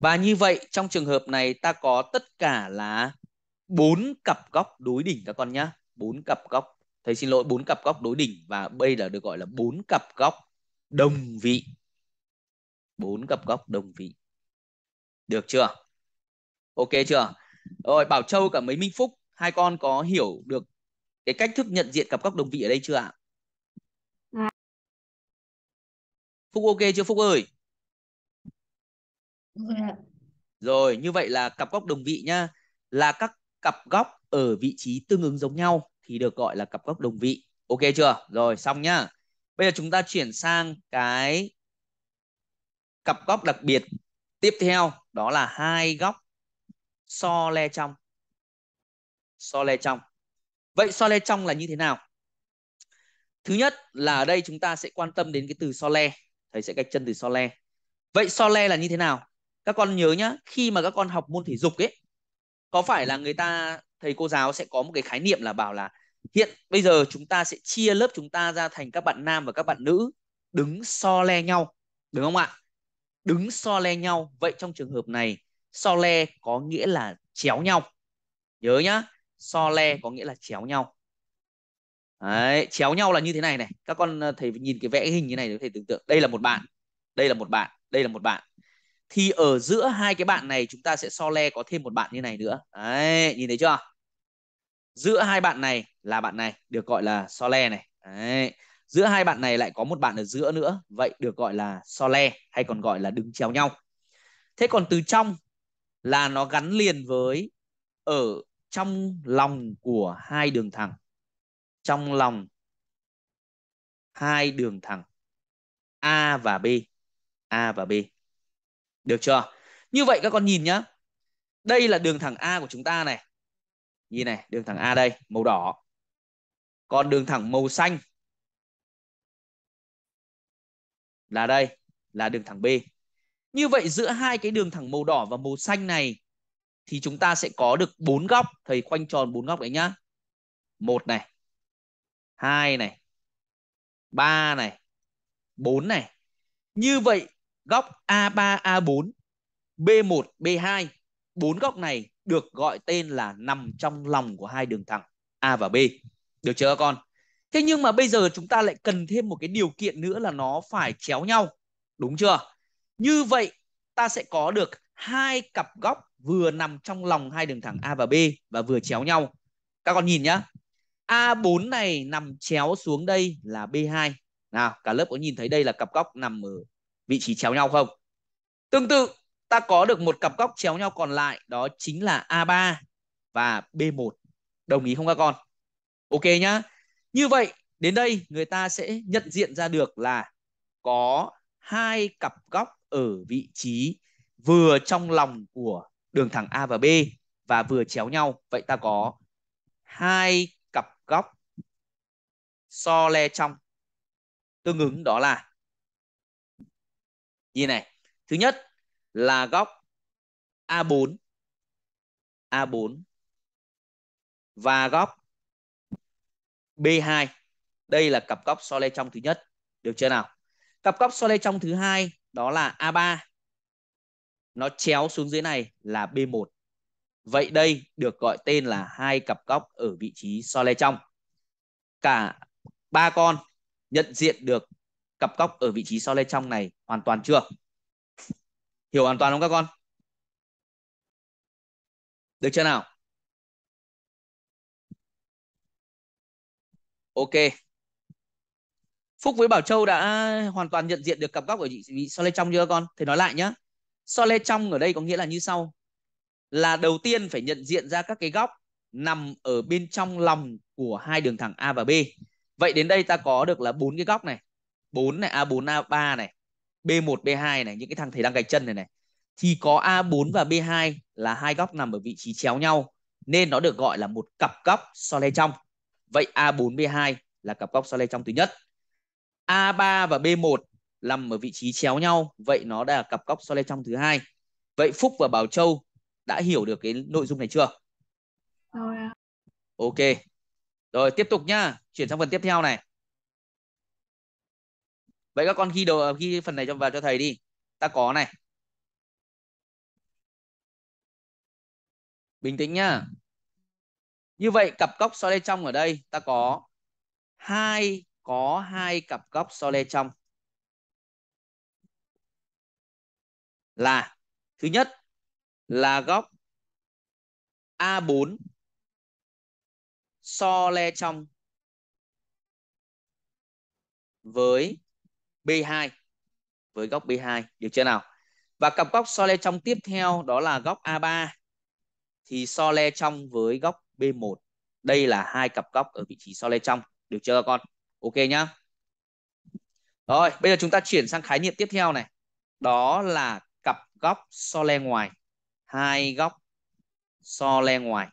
S1: Và như vậy trong trường hợp này ta có tất cả là bốn cặp góc đối đỉnh các con nhá. bốn cặp góc. Thầy xin lỗi bốn cặp góc đối đỉnh và bây là được gọi là bốn cặp góc đồng vị. bốn cặp góc đồng vị. Được chưa? Ok chưa? Rồi Bảo Châu cả mấy Minh Phúc, hai con có hiểu được cái cách thức nhận diện cặp góc đồng vị ở đây chưa ạ? À. Phúc ok chưa Phúc ơi? Dạ. Rồi, như vậy là cặp góc đồng vị nhá, là các cặp góc ở vị trí tương ứng giống nhau thì được gọi là cặp góc đồng vị. Ok chưa? Rồi, xong nhá. Bây giờ chúng ta chuyển sang cái cặp góc đặc biệt tiếp theo, đó là hai góc so le trong. So le trong. Vậy so le trong là như thế nào? Thứ nhất là ở đây chúng ta sẽ quan tâm đến cái từ so le. Thầy sẽ gạch chân từ so le. Vậy so le là như thế nào? các con nhớ nhá khi mà các con học môn thể dục ấy có phải là người ta thầy cô giáo sẽ có một cái khái niệm là bảo là hiện bây giờ chúng ta sẽ chia lớp chúng ta ra thành các bạn nam và các bạn nữ đứng so le nhau đúng không ạ đứng so le nhau vậy trong trường hợp này so le có nghĩa là chéo nhau nhớ nhá so le có nghĩa là chéo nhau Đấy, chéo nhau là như thế này này các con ờ, thầy nhìn cái vẽ hình như này để có thể tưởng tượng đây là một bạn đây là một bạn đây là một bạn thì ở giữa hai cái bạn này chúng ta sẽ so le có thêm một bạn như này nữa đấy nhìn thấy chưa giữa hai bạn này là bạn này được gọi là so le này đấy. giữa hai bạn này lại có một bạn ở giữa nữa vậy được gọi là so le hay còn gọi là đứng chéo nhau thế còn từ trong là nó gắn liền với ở trong lòng của hai đường thẳng trong lòng hai đường thẳng A và B A và B được chưa? Như vậy các con nhìn nhá. Đây là đường thẳng A của chúng ta này. Nhìn này, đường thẳng A đây, màu đỏ. Còn đường thẳng màu xanh là đây, là đường thẳng B. Như vậy giữa hai cái đường thẳng màu đỏ và màu xanh này thì chúng ta sẽ có được bốn góc, thầy khoanh tròn bốn góc đấy nhá. Một này, hai này, ba này, bốn này. Như vậy góc A3, A4, B1, B2, bốn góc này được gọi tên là nằm trong lòng của hai đường thẳng A và B. Được chưa con? Thế nhưng mà bây giờ chúng ta lại cần thêm một cái điều kiện nữa là nó phải chéo nhau. Đúng chưa? Như vậy ta sẽ có được hai cặp góc vừa nằm trong lòng hai đường thẳng A và B và vừa chéo nhau. Các con nhìn nhá. A4 này nằm chéo xuống đây là B2. Nào, cả lớp có nhìn thấy đây là cặp góc nằm ở vị trí chéo nhau không? Tương tự, ta có được một cặp góc chéo nhau còn lại đó chính là A3 và B1. Đồng ý không các con? Ok nhá. Như vậy, đến đây người ta sẽ nhận diện ra được là có hai cặp góc ở vị trí vừa trong lòng của đường thẳng A và B và vừa chéo nhau. Vậy ta có hai cặp góc so le trong tương ứng đó là như này thứ nhất là góc A4 A4 và góc B2 đây là cặp góc so le trong thứ nhất được chưa nào cặp góc so le trong thứ hai đó là A3 nó chéo xuống dưới này là B1 vậy đây được gọi tên là hai cặp góc ở vị trí so le trong cả ba con nhận diện được cặp góc ở vị trí so lê trong này hoàn toàn chưa? Hiểu hoàn toàn không các con? Được chưa nào? Ok. Phúc với Bảo Châu đã hoàn toàn nhận diện được cặp góc ở vị trí so lê trong chưa con? Thầy nói lại nhé. So lê trong ở đây có nghĩa là như sau. Là đầu tiên phải nhận diện ra các cái góc nằm ở bên trong lòng của hai đường thẳng A và B. Vậy đến đây ta có được là bốn cái góc này. 4 này, A4, A3 này, B1, B2 này, những cái thằng thầy đang gạch chân này này thì có A4 và B2 là hai góc nằm ở vị trí chéo nhau nên nó được gọi là một cặp góc so le trong. Vậy A4 B2 là cặp góc so le trong thứ nhất. A3 và B1 nằm ở vị trí chéo nhau, vậy nó đã là cặp góc so le trong thứ hai. Vậy Phúc và Bảo Châu đã hiểu được cái nội dung này chưa? Rồi. Ok. Rồi tiếp tục nhá, chuyển sang phần tiếp theo này vậy các con ghi đồ ghi phần này cho vào cho thầy đi ta có này bình tĩnh nhá như vậy cặp góc so le trong ở đây ta có hai có hai cặp góc so le trong là thứ nhất
S2: là góc A4 so
S1: le trong với B2 với góc B2 được chưa nào? Và cặp góc so le trong tiếp theo đó là góc A3 thì so le trong với góc B1. Đây là hai cặp góc ở vị trí so le trong, được chưa các con? Ok nhá. Rồi, bây giờ chúng ta chuyển sang khái niệm tiếp theo này. Đó là cặp góc so le ngoài, hai góc so le ngoài.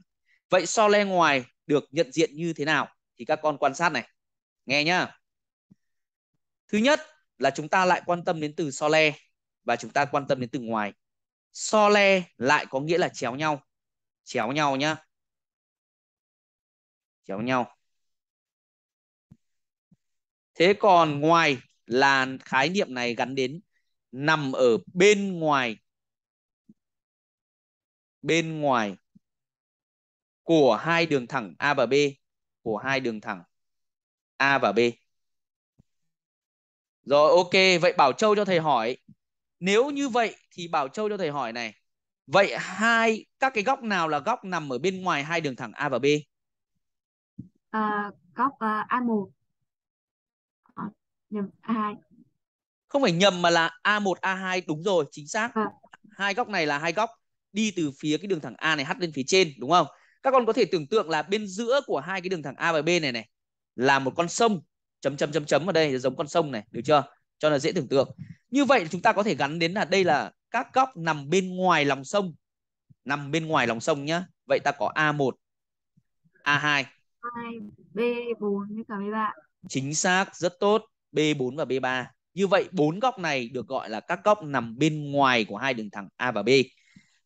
S1: Vậy so le ngoài được nhận diện như thế nào? Thì các con quan sát này. Nghe nhá. Thứ nhất là chúng ta lại quan tâm đến từ so le và chúng ta quan tâm đến từ ngoài. So le lại có nghĩa là chéo nhau. Chéo nhau nhá. Chéo nhau. Thế còn ngoài là khái niệm này gắn đến nằm ở bên ngoài bên ngoài của hai đường thẳng A và B của hai đường thẳng A và B. Rồi ok, vậy Bảo Châu cho thầy hỏi. Nếu như vậy thì Bảo Châu cho thầy hỏi này. Vậy hai các cái góc nào là góc nằm ở bên ngoài hai đường thẳng A và B?
S3: À, góc uh, à, A1. À, nhầm
S1: A2. Không phải nhầm mà là A1 A2 đúng rồi, chính xác. À. Hai góc này là hai góc đi từ phía cái đường thẳng A này hắt lên phía trên đúng không? Các con có thể tưởng tượng là bên giữa của hai cái đường thẳng A và B này này là một con sông chấm chấm chấm chấm ở đây giống con sông này được chưa cho là dễ tưởng tượng như vậy chúng ta có thể gắn đến là đây là các góc nằm bên ngoài lòng sông nằm bên ngoài lòng sông nhá vậy ta có A1 A2
S3: B4 với cả mấy bạn
S1: chính xác rất tốt B4 và B3 như vậy bốn góc này được gọi là các góc nằm bên ngoài của hai đường thẳng A và B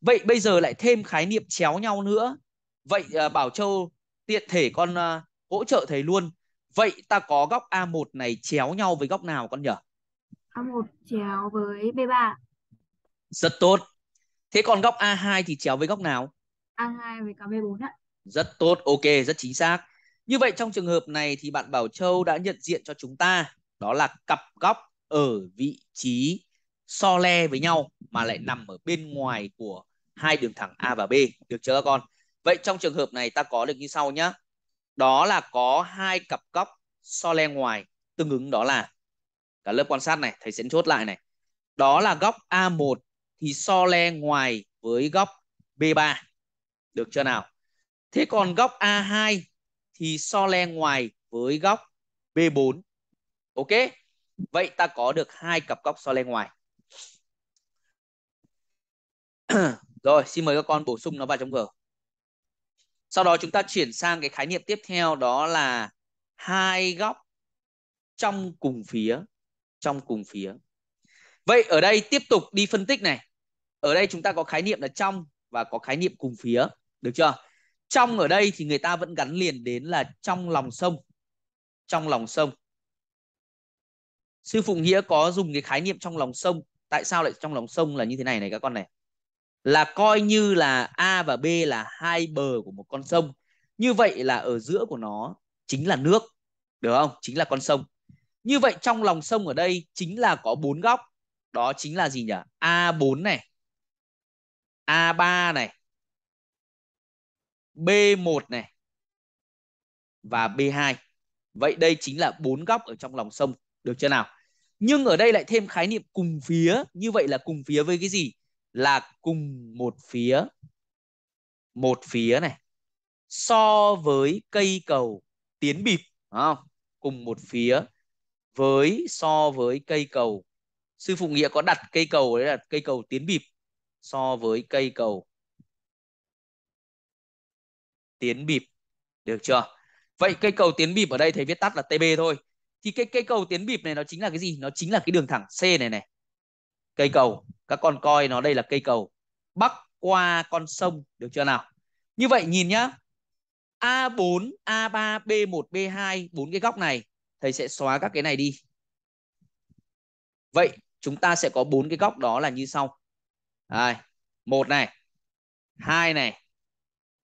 S1: vậy bây giờ lại thêm khái niệm chéo nhau nữa vậy à, Bảo Châu tiện thể con à, hỗ trợ thầy luôn Vậy ta có góc A1 này chéo nhau với góc nào con nhỉ?
S3: A1 chéo với B3.
S1: Rất tốt. Thế còn góc A2 thì chéo với góc nào?
S3: A2 với cả B4 ạ.
S1: Rất tốt, ok, rất chính xác. Như vậy trong trường hợp này thì bạn Bảo Châu đã nhận diện cho chúng ta đó là cặp góc ở vị trí so le với nhau mà lại nằm ở bên ngoài của hai đường thẳng A và B, được chưa các con? Vậy trong trường hợp này ta có được như sau nhé đó là có hai cặp góc so le ngoài tương ứng đó là cả lớp quan sát này thầy sẽ chốt lại này đó là góc A1 thì so le ngoài với góc B3 được chưa nào thế còn góc A2 thì so le ngoài với góc B4 ok vậy ta có được hai cặp góc so le ngoài [CLEARS THROAT] rồi xin mời các con bổ sung nó vào trong vở sau đó chúng ta chuyển sang cái khái niệm tiếp theo đó là hai góc trong cùng phía, trong cùng phía. Vậy ở đây tiếp tục đi phân tích này. Ở đây chúng ta có khái niệm là trong và có khái niệm cùng phía, được chưa? Trong ở đây thì người ta vẫn gắn liền đến là trong lòng sông. Trong lòng sông. Sư phụ Nghĩa có dùng cái khái niệm trong lòng sông. Tại sao lại trong lòng sông là như thế này này các con này? là coi như là A và B là hai bờ của một con sông. Như vậy là ở giữa của nó chính là nước, được không? Chính là con sông. Như vậy trong lòng sông ở đây chính là có bốn góc. Đó chính là gì nhỉ? A4 này, A3 này, B1 này và B2. Vậy đây chính là bốn góc ở trong lòng sông, được chưa nào? Nhưng ở đây lại thêm khái niệm cùng phía, như vậy là cùng phía với cái gì? là cùng một phía một phía này so với cây cầu tiến bịp không cùng một phía với so với cây cầu sư phụ nghĩa có đặt cây cầu đấy là cây cầu tiến bịp so với cây cầu tiến bịp được chưa vậy cây cầu tiến bịp ở đây thầy viết tắt là tb thôi thì cái cây cầu tiến bịp này nó chính là cái gì nó chính là cái đường thẳng c này này cây cầu các con coi nó đây là cây cầu bắc qua con sông được chưa nào như vậy nhìn nhá A4 A3 B1 B2 bốn cái góc này thầy sẽ xóa các cái này đi vậy chúng ta sẽ có bốn cái góc đó là như sau đây, một này hai này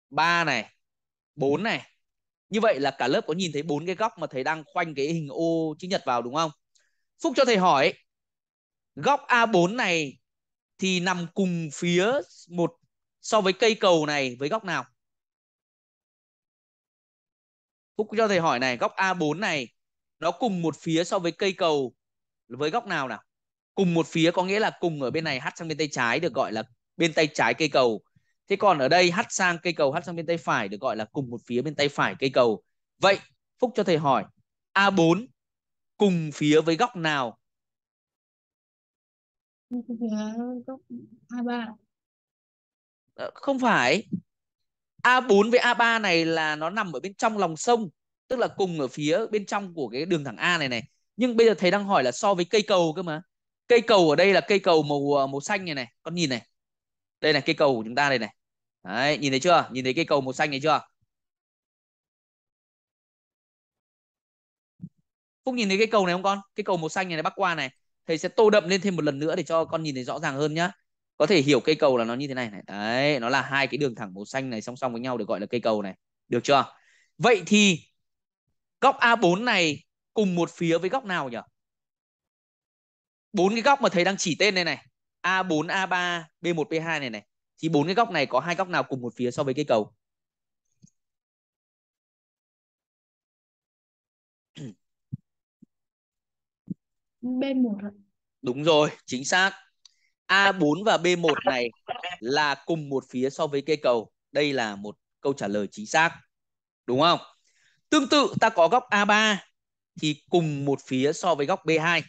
S1: ba này bốn này như vậy là cả lớp có nhìn thấy bốn cái góc mà thầy đang khoanh cái hình ô chữ nhật vào đúng không Phúc cho thầy hỏi góc A4 này thì nằm cùng phía một so với cây cầu này với góc nào? Phúc cho thầy hỏi này, góc A4 này nó cùng một phía so với cây cầu với góc nào nào? Cùng một phía có nghĩa là cùng ở bên này hắt sang bên tay trái được gọi là bên tay trái cây cầu. Thế còn ở đây hắt sang cây cầu hắt sang bên tay phải được gọi là cùng một phía bên tay phải cây cầu. Vậy Phúc cho thầy hỏi A4 cùng phía với góc nào a ba ờ, không phải A4 với A3 này là nó nằm ở bên trong lòng sông tức là cùng ở phía bên trong của cái đường thẳng A này này nhưng bây giờ thầy đang hỏi là so với cây cầu cơ mà cây cầu ở đây là cây cầu màu ờ, màu xanh này này con nhìn này đây là cây cầu của chúng ta đây này đấy nhìn thấy chưa nhìn thấy cây cầu màu xanh này chưa Phúc nhìn thấy cây cầu này không con? cây cầu màu xanh này, này bắc qua này thầy sẽ tô đậm lên thêm một lần nữa để cho con nhìn thấy rõ ràng hơn nhá có thể hiểu cây cầu là nó như thế này này đấy nó là hai cái đường thẳng màu xanh này song song với nhau được gọi là cây cầu này được chưa vậy thì góc A4 này cùng một phía với góc nào nhỉ bốn cái góc mà thầy đang chỉ tên đây này, A4 A3 B1 B2 này này thì bốn cái góc này có hai góc nào cùng một phía so với cây cầu
S2: B1
S3: ạ.
S1: Đúng rồi, chính xác. A4 và B1 này là cùng một phía so với cây cầu. Đây là một câu trả lời chính xác. Đúng không? Tương tự ta có góc A3 thì cùng một phía so với góc B2.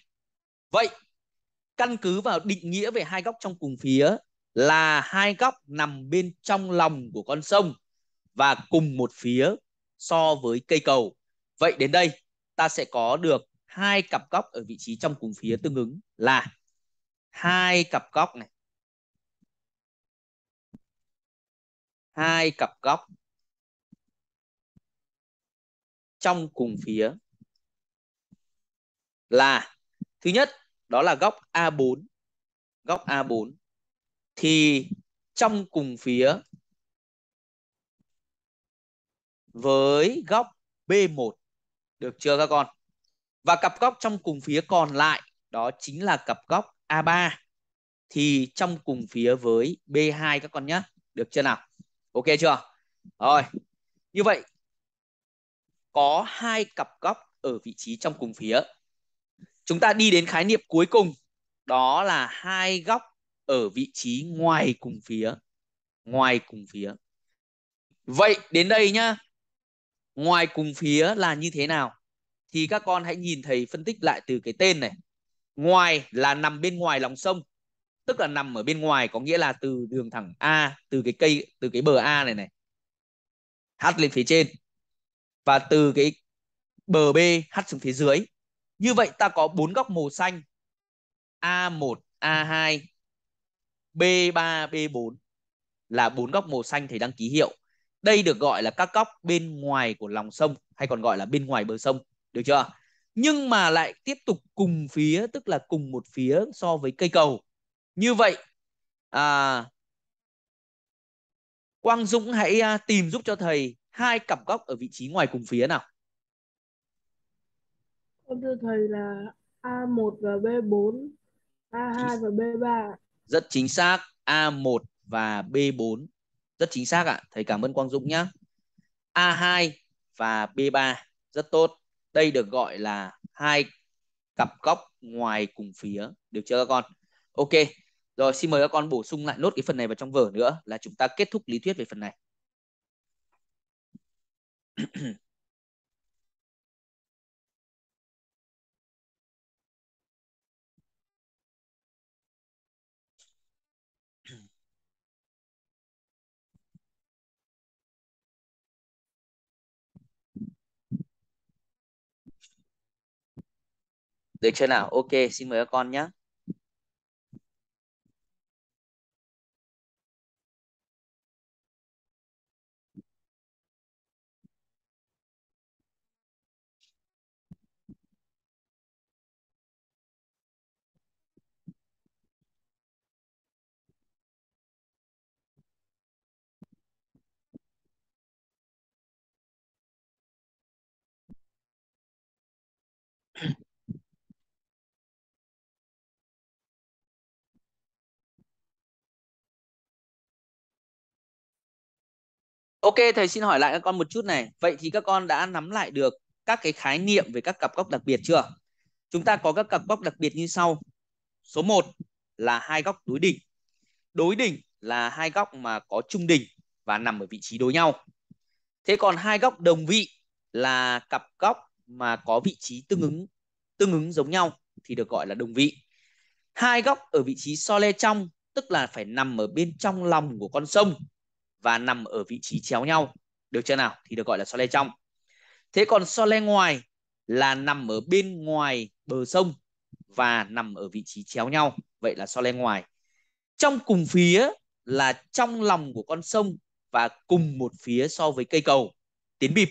S1: Vậy căn cứ vào định nghĩa về hai góc trong cùng phía là hai góc nằm bên trong lòng của con sông và cùng một phía so với cây cầu. Vậy đến đây ta sẽ có được hai cặp góc ở vị trí trong cùng phía ừ. tương ứng là hai cặp góc này
S2: hai cặp góc
S1: trong cùng phía là thứ nhất đó là góc A4 góc A4 thì trong cùng phía với góc B1 được chưa các con và cặp góc trong cùng phía còn lại đó chính là cặp góc A3 thì trong cùng phía với B2 các con nhé. Được chưa nào? Ok chưa? Rồi. Như vậy có hai cặp góc ở vị trí trong cùng phía. Chúng ta đi đến khái niệm cuối cùng đó là hai góc ở vị trí ngoài cùng phía. Ngoài cùng phía. Vậy đến đây nhá. Ngoài cùng phía là như thế nào? thì các con hãy nhìn thầy phân tích lại từ cái tên này ngoài là nằm bên ngoài lòng sông tức là nằm ở bên ngoài có nghĩa là từ đường thẳng A từ cái cây từ cái bờ A này này hát lên phía trên và từ cái bờ B hát xuống phía dưới như vậy ta có bốn góc màu xanh A1 A2 B3 B4 là bốn góc màu xanh thầy đăng ký hiệu đây được gọi là các góc bên ngoài của lòng sông hay còn gọi là bên ngoài bờ sông được chưa nhưng mà lại tiếp tục cùng phía tức là cùng một phía so với cây cầu như vậy à, Quang Dũng hãy à, tìm giúp cho thầy hai cặp góc ở vị trí ngoài cùng phía nào.
S3: Con thưa thầy là A1 và B4,
S1: A2 và B3. Rất chính xác, A1 và B4. Rất chính xác ạ, à. thầy cảm ơn Quang Dũng nhé. A2 và B3, rất tốt đây được gọi là hai cặp góc ngoài cùng phía được chưa các con ok rồi xin mời các con bổ sung lại nốt cái phần này vào trong vở nữa là chúng ta kết thúc lý thuyết về phần này
S2: [CLEARS THROAT] được chưa nào ok xin mời các con nhé
S1: Ok, thầy xin hỏi lại các con một chút này. Vậy thì các con đã nắm lại được các cái khái niệm về các cặp góc đặc biệt chưa? Chúng ta có các cặp góc đặc biệt như sau. Số 1 là hai góc đối đỉnh. Đối đỉnh là hai góc mà có trung đỉnh và nằm ở vị trí đối nhau. Thế còn hai góc đồng vị là cặp góc mà có vị trí tương ứng tương ứng giống nhau thì được gọi là đồng vị. Hai góc ở vị trí so le trong tức là phải nằm ở bên trong lòng của con sông và nằm ở vị trí chéo nhau được chưa nào thì được gọi là so le trong thế còn so le ngoài là nằm ở bên ngoài bờ sông và nằm ở vị trí chéo nhau vậy là so le ngoài trong cùng phía là trong lòng của con sông và cùng một phía so với cây cầu tiến bịp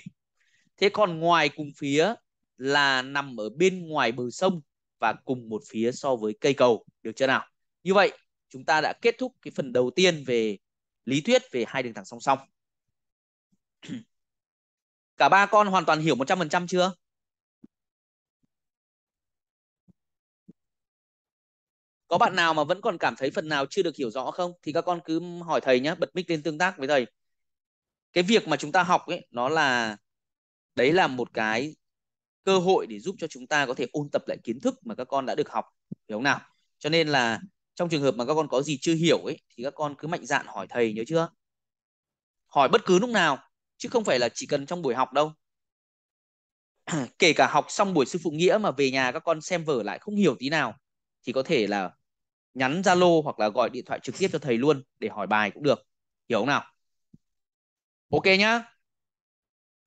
S1: thế còn ngoài cùng phía là nằm ở bên ngoài bờ sông và cùng một phía so với cây cầu được chưa nào như vậy chúng ta đã kết thúc cái phần đầu tiên về lý thuyết về hai đường thẳng song song. [CLEARS THROAT] Cả ba con hoàn toàn hiểu 100% chưa? Có bạn nào mà vẫn còn cảm thấy phần nào chưa được hiểu rõ không? Thì các con cứ hỏi thầy nhé, bật mic lên tương tác với thầy. Cái việc mà chúng ta học ấy, nó là đấy là một cái cơ hội để giúp cho chúng ta có thể ôn tập lại kiến thức mà các con đã được học, hiểu không nào? Cho nên là trong trường hợp mà các con có gì chưa hiểu ấy thì các con cứ mạnh dạn hỏi thầy nhớ chưa hỏi bất cứ lúc nào chứ không phải là chỉ cần trong buổi học đâu [CLEARS THROAT] kể cả học xong buổi sư phụ nghĩa mà về nhà các con xem vở lại không hiểu tí nào thì có thể là nhắn zalo hoặc là gọi điện thoại trực tiếp cho thầy luôn để hỏi bài cũng được hiểu không nào ok nhá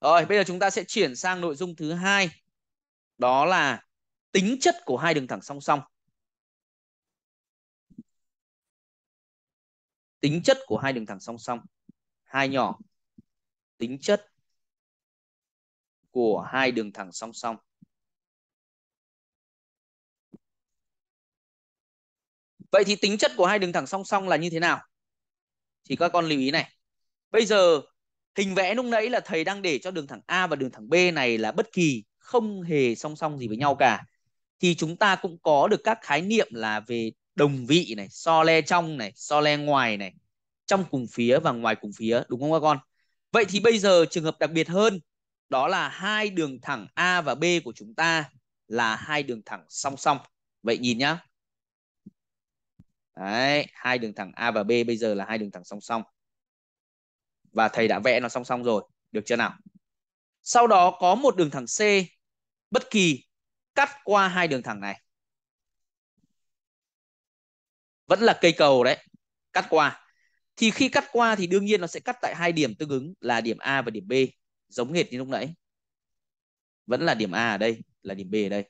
S1: rồi bây giờ chúng ta sẽ chuyển sang nội dung thứ hai đó là tính chất của hai đường thẳng song song tính chất của hai đường thẳng song song hai nhỏ tính chất của hai đường thẳng song song Vậy thì tính chất của hai đường thẳng song song là như thế nào? Thì các con lưu ý này. Bây giờ hình vẽ lúc nãy là thầy đang để cho đường thẳng A và đường thẳng B này là bất kỳ không hề song song gì với nhau cả. Thì chúng ta cũng có được các khái niệm là về đồng vị này so le trong này so le ngoài này trong cùng phía và ngoài cùng phía đúng không các con vậy thì bây giờ trường hợp đặc biệt hơn đó là hai đường thẳng A và B của chúng ta là hai đường thẳng song song vậy nhìn nhá đấy hai đường thẳng A và B bây giờ là hai đường thẳng song song và thầy đã vẽ nó song song rồi được chưa nào sau đó có một đường thẳng C bất kỳ cắt qua hai đường thẳng này vẫn là cây cầu đấy cắt qua thì khi cắt qua thì đương nhiên nó sẽ cắt tại hai điểm tương ứng là điểm A và điểm B giống hệt như lúc nãy vẫn là điểm A ở đây là điểm B ở đây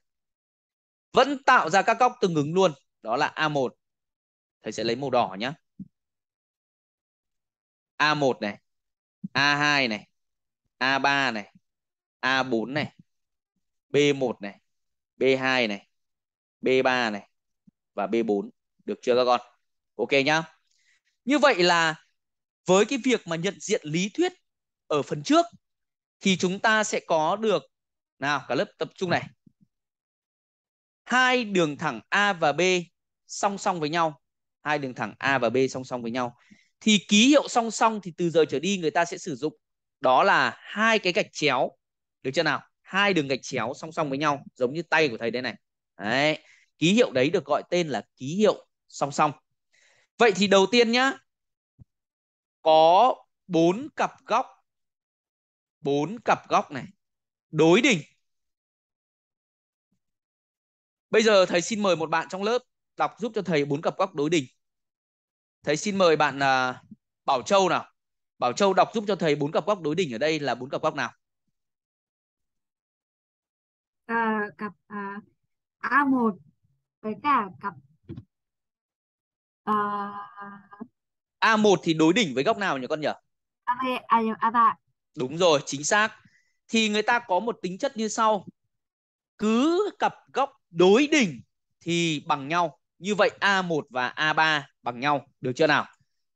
S1: vẫn tạo ra các góc tương ứng luôn đó là A1 thầy sẽ lấy màu đỏ nhé A1 này A2 này A3 này A4 này B1 này B2 này B3 này và B4 được chưa các con? Ok nhá. Như vậy là với cái việc mà nhận diện lý thuyết ở phần trước thì chúng ta sẽ có được nào cả lớp tập trung này. Hai đường thẳng A và B song song với nhau. Hai đường thẳng A và B song song với nhau. Thì ký hiệu song song thì từ giờ trở đi người ta sẽ sử dụng đó là hai cái gạch chéo. Được chưa nào? Hai đường gạch chéo song song với nhau giống như tay của thầy đây này. Đấy. Ký hiệu đấy được gọi tên là ký hiệu song song. Vậy thì đầu tiên nhá, có bốn cặp góc bốn cặp góc này đối đỉnh. Bây giờ thầy xin mời một bạn trong lớp đọc giúp cho thầy bốn cặp góc đối đỉnh. Thầy xin mời bạn à, Bảo Châu nào. Bảo Châu đọc giúp cho thầy bốn cặp góc đối đỉnh ở đây là bốn cặp góc nào?
S3: À, cặp à, A1 với cả cặp À,
S1: A1 thì đối đỉnh với góc nào nhỉ con nhỉ? A, à, A3. Đúng rồi, chính xác. Thì người ta có một tính chất như sau. Cứ cặp góc đối đỉnh thì bằng nhau. Như vậy A1 và A3 bằng nhau, được chưa nào?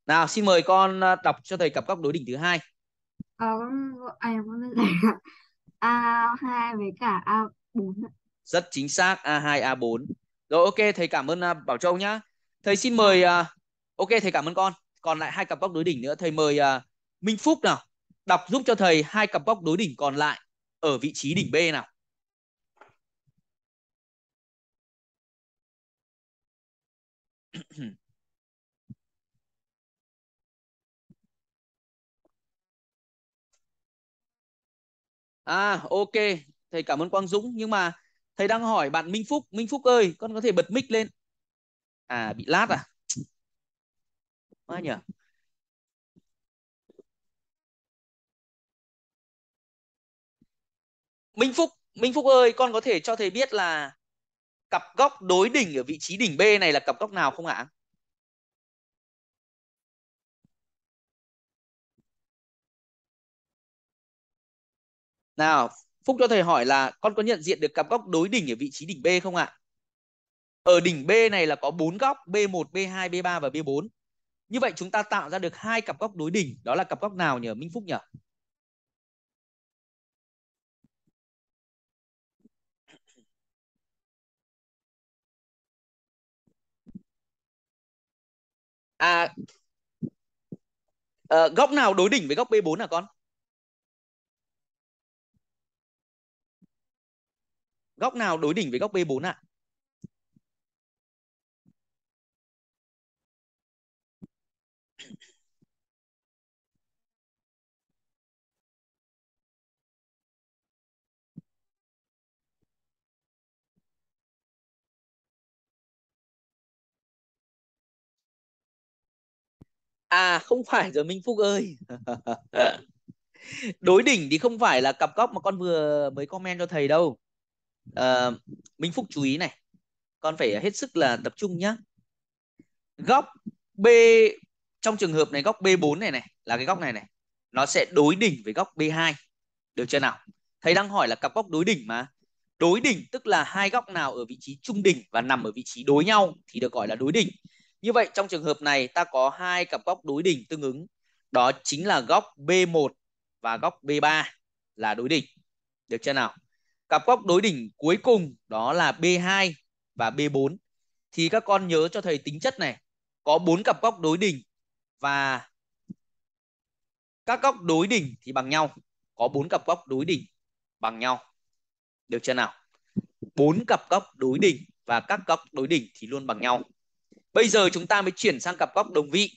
S1: Nào, xin mời con à, đọc cho thầy cặp góc đối đỉnh thứ hai.
S3: Ờ, A2 [LAUGHS] với cả A4.
S1: Rất chính xác, A2, A4. Rồi ok, thầy cảm ơn à, Bảo Châu nhá thầy xin mời uh, ok thầy cảm ơn con còn lại hai cặp góc đối đỉnh nữa thầy mời uh, minh phúc nào đọc giúp cho thầy hai cặp góc đối đỉnh còn lại ở vị trí đỉnh b nào [CLEARS THROAT] À ok, thầy cảm ơn Quang Dũng nhưng mà thầy đang hỏi bạn Minh Phúc, Minh Phúc ơi, con có thể bật mic lên à bị lát à quá nhỉ Minh Phúc Minh Phúc ơi con có thể cho thầy biết là cặp góc đối đỉnh ở vị trí đỉnh B này là cặp góc nào không ạ
S2: nào Phúc
S1: cho thầy hỏi là con có nhận diện được cặp góc đối đỉnh ở vị trí đỉnh B không ạ ở đỉnh B này là có bốn góc B1, B2, B3 và B4. Như vậy chúng ta tạo ra được hai cặp góc đối đỉnh, đó là cặp góc nào nhỉ Minh Phúc nhỉ? À, à góc nào đối đỉnh với góc B4 hả con? Góc nào đối đỉnh với góc B4 ạ? À? à không phải rồi Minh Phúc ơi [LAUGHS] đối đỉnh thì không phải là cặp góc mà con vừa mới comment cho thầy đâu à, Minh Phúc chú ý này con phải hết sức là tập trung nhá góc B trong trường hợp này góc B4 này này là cái góc này này nó sẽ đối đỉnh với góc B2 được chưa nào thầy đang hỏi là cặp góc đối đỉnh mà đối đỉnh tức là hai góc nào ở vị trí trung đỉnh và nằm ở vị trí đối nhau thì được gọi là đối đỉnh như vậy trong trường hợp này ta có hai cặp góc đối đỉnh tương ứng. Đó chính là góc B1 và góc B3 là đối đỉnh. Được chưa nào? Cặp góc đối đỉnh cuối cùng đó là B2 và B4. Thì các con nhớ cho thầy tính chất này. Có bốn cặp góc đối đỉnh và các góc đối đỉnh thì bằng nhau. Có bốn cặp góc đối đỉnh bằng nhau. Được chưa nào? Bốn cặp góc đối đỉnh và các góc đối đỉnh thì luôn bằng nhau bây giờ chúng ta mới chuyển sang cặp góc đồng vị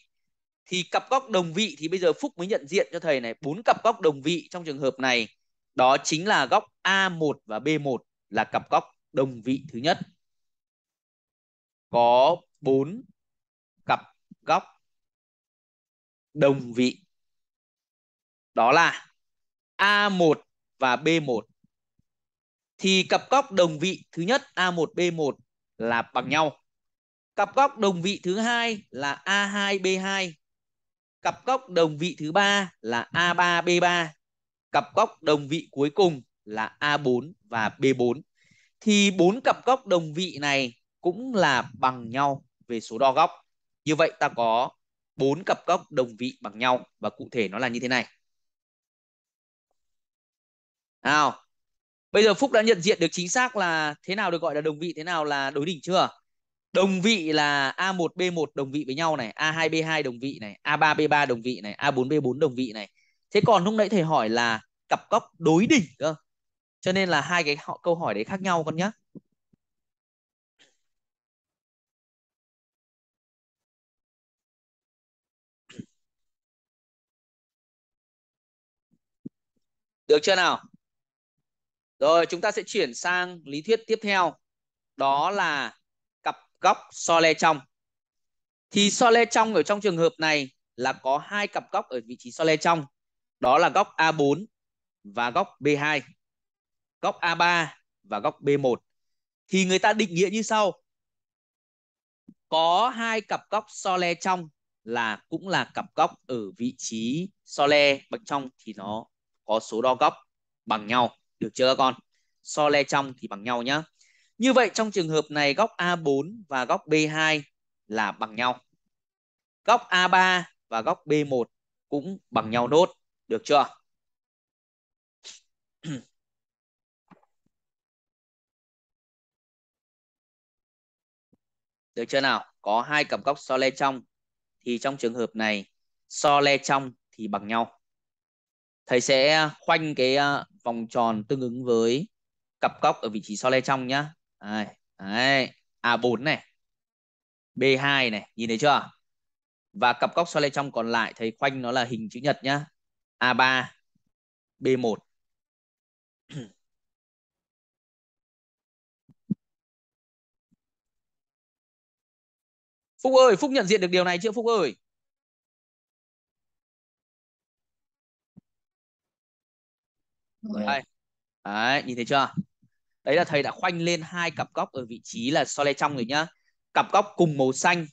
S1: thì cặp góc đồng vị thì bây giờ Phúc mới nhận diện cho thầy này bốn cặp góc đồng vị trong trường hợp này đó chính là góc A1 và B1 là cặp góc đồng vị thứ nhất có bốn cặp góc đồng vị đó là A1 và B1 thì cặp góc đồng vị thứ nhất A1 B1 là bằng nhau Cặp góc đồng vị thứ hai là A2 B2. Cặp góc đồng vị thứ ba là A3 B3. Cặp góc đồng vị cuối cùng là A4 và B4. Thì bốn cặp góc đồng vị này cũng là bằng nhau về số đo góc. Như vậy ta có bốn cặp góc đồng vị bằng nhau và cụ thể nó là như thế này. Nào, bây giờ Phúc đã nhận diện được chính xác là thế nào được gọi là đồng vị, thế nào là đối đỉnh chưa? đồng vị là A1B1 đồng vị với nhau này, A2B2 đồng vị này, A3B3 đồng vị này, A4B4 đồng vị này. Thế còn lúc nãy thầy hỏi là cặp góc đối đỉnh cơ. Cho nên là hai cái họ câu hỏi đấy khác nhau con nhé. Được chưa nào? Rồi chúng ta sẽ chuyển sang lý thuyết tiếp theo. Đó là góc so le trong thì so le trong ở trong trường hợp này là có hai cặp góc ở vị trí so le trong đó là góc A4 và góc B2 góc A3 và góc B1 thì người ta định nghĩa như sau có hai cặp góc so le trong là cũng là cặp góc ở vị trí so le bên trong thì nó có số đo góc bằng nhau được chưa các con so le trong thì bằng nhau nhá như vậy trong trường hợp này góc A4 và góc B2 là bằng nhau. Góc A3 và góc B1 cũng bằng nhau nốt, được chưa? [CLEARS THROAT] Được chưa nào? Có hai cặp góc so le trong thì trong trường hợp này so le trong thì bằng nhau. Thầy sẽ khoanh cái ờ, vòng tròn tương ứng với cặp góc ở vị trí so le trong nhá. Đấy. Đấy. A4 này. B2 này. Nhìn thấy chưa? Và cặp góc xoay trong còn lại thấy khoanh nó là hình chữ nhật nhá. A3, B1.
S2: Phúc ơi, Phúc nhận diện được điều này chưa Phúc ơi? Dạ. Đấy.
S1: Đấy, nhìn thấy chưa? đấy là thầy đã khoanh lên hai cặp góc ở vị trí là so le trong rồi nhá cặp góc cùng màu xanh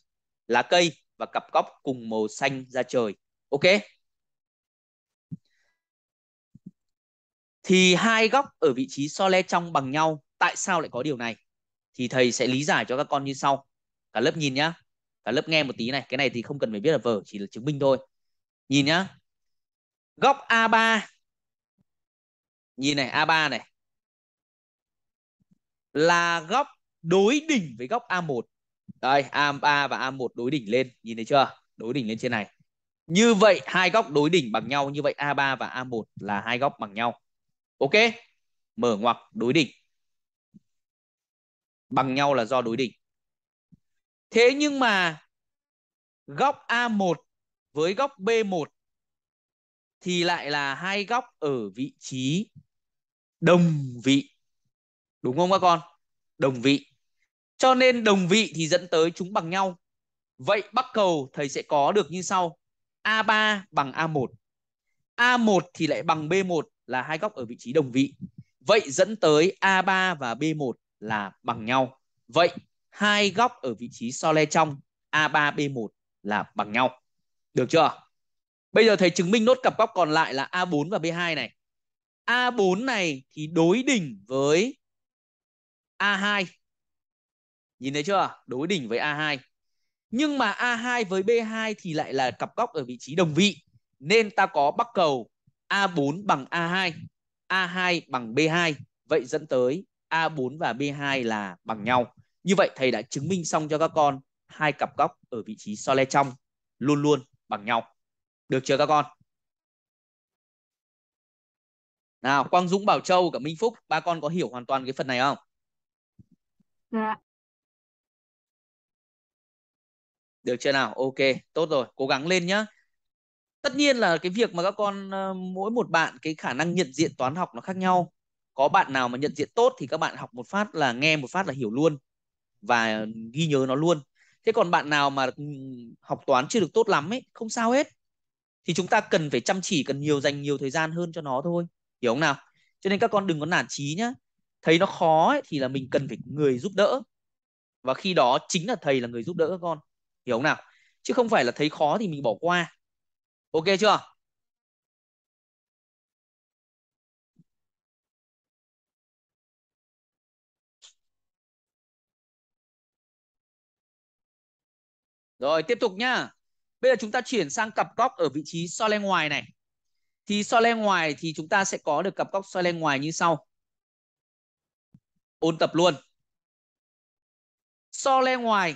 S1: lá cây và cặp góc cùng màu xanh ra trời ok thì hai góc ở vị trí so le trong bằng nhau tại sao lại có điều này thì thầy sẽ lý giải cho các con như sau cả lớp nhìn nhá cả lớp nghe một tí này cái này thì không cần phải biết là vở chỉ là chứng minh thôi nhìn nhá góc A3 nhìn này A3 này là góc đối đỉnh với góc A1. Đây, A3 và A1 đối đỉnh lên, nhìn thấy chưa? Đối đỉnh lên trên này. Như vậy hai góc đối đỉnh bằng nhau, như vậy A3 và A1 là hai góc bằng nhau. Ok? Mở ngoặc đối đỉnh. Bằng nhau là do đối đỉnh. Thế nhưng mà góc A1 với góc B1 thì lại là hai góc ở vị trí đồng vị đúng không các con đồng vị cho nên đồng vị thì dẫn tới chúng bằng nhau vậy bắc cầu thầy sẽ có được như sau a3 bằng a1 a1 thì lại bằng b1 là hai góc ở vị trí đồng vị vậy dẫn tới a3 và b1 là bằng nhau vậy hai góc ở vị trí so le trong a3 b1 là bằng nhau được chưa bây giờ thầy chứng minh nốt cặp góc còn lại là a4 và b2 này a4 này thì đối đỉnh với A2. Nhìn thấy chưa? Đối đỉnh với A2. Nhưng mà A2 với B2 thì lại là cặp góc ở vị trí đồng vị. Nên ta có bắc cầu A4 bằng A2, A2 bằng B2. Vậy dẫn tới A4 và B2 là bằng nhau. Như vậy thầy đã chứng minh xong cho các con hai cặp góc ở vị trí so le trong luôn luôn bằng nhau. Được chưa các con? Nào, Quang Dũng, Bảo Châu, cả Minh Phúc,
S2: ba con có hiểu hoàn toàn cái phần này không? Dạ.
S1: Được chưa nào? Ok, tốt rồi, cố gắng lên nhá. Tất nhiên là cái việc mà các con ờ, mỗi một bạn cái khả năng nhận diện toán học nó khác nhau. Có bạn nào mà nhận diện tốt thì các bạn học một phát là nghe một phát là hiểu luôn và ghi nhớ nó luôn. Thế còn bạn nào mà ừ, học toán chưa được tốt lắm ấy, không sao hết. Thì chúng ta cần phải chăm chỉ, cần nhiều dành nhiều thời gian hơn cho nó thôi. Hiểu không nào? Cho nên các con đừng có nản chí nhá thấy nó khó ấy, thì là mình cần phải người giúp đỡ và khi đó chính là thầy là người giúp đỡ các con hiểu không nào chứ không phải là thấy khó thì mình bỏ qua ok chưa Rồi tiếp tục nhá. Bây giờ chúng ta chuyển sang cặp góc ở vị trí soi len ngoài này. Thì soi len ngoài thì chúng ta sẽ có được cặp góc soi len ngoài như sau ôn tập luôn so le ngoài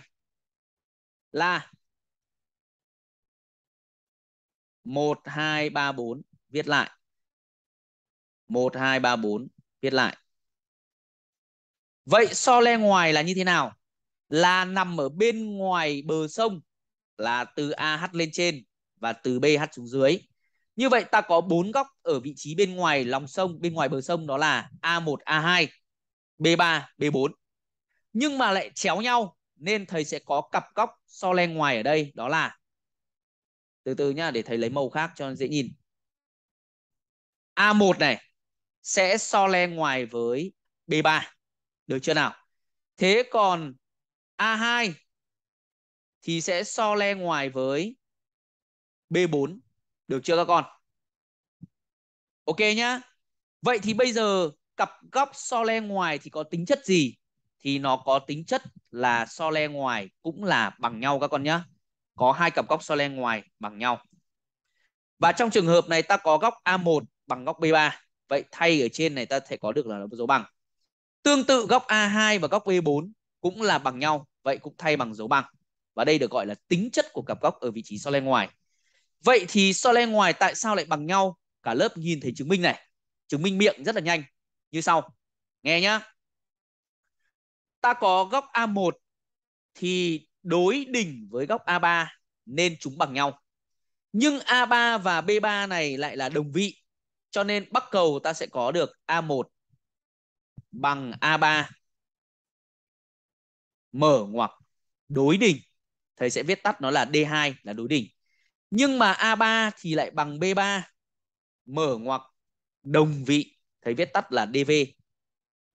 S2: là 1,
S1: 2, 3, 4 viết lại 1, 2, 3, 4 viết lại Vậy so le ngoài là như thế nào? Là nằm ở bên ngoài bờ sông là từ AH lên trên và từ BH xuống dưới. Như vậy ta có bốn góc ở vị trí bên ngoài lòng sông, bên ngoài bờ sông đó là A1, A2. B3, B4 nhưng mà lại chéo nhau nên thầy sẽ có cặp góc so le ngoài ở đây đó là từ từ nhá để thầy lấy màu khác cho dễ nhìn. A1 này sẽ so le ngoài với B3. Được chưa nào? Thế còn A2 thì sẽ so le ngoài với B4. Được chưa các con? Ok nhá. Vậy thì bây giờ cặp góc so le ngoài thì có tính chất gì thì nó có tính chất là so le ngoài cũng là bằng nhau các con nhé có hai cặp góc so le ngoài bằng nhau và trong trường hợp này ta có góc A1 bằng góc B3 vậy thay ở trên này ta sẽ có được là dấu bằng tương tự góc A2 và góc B4 cũng là bằng nhau vậy cũng thay bằng dấu bằng và đây được gọi là tính chất của cặp góc ở vị trí so le ngoài vậy thì so le ngoài tại sao lại bằng nhau cả lớp nhìn thấy chứng minh này chứng minh miệng rất là nhanh như sau. Nghe nhá. Ta có góc A1 thì đối đỉnh với góc A3 nên chúng bằng nhau. Nhưng A3 và B3 này lại là đồng vị. Cho nên bắc cầu ta sẽ có được A1 bằng A3 mở ngoặc đối đỉnh. Thầy sẽ viết tắt nó là D2 là đối đỉnh. Nhưng mà A3 thì lại bằng B3 mở ngoặc đồng vị Thấy viết tắt là DV.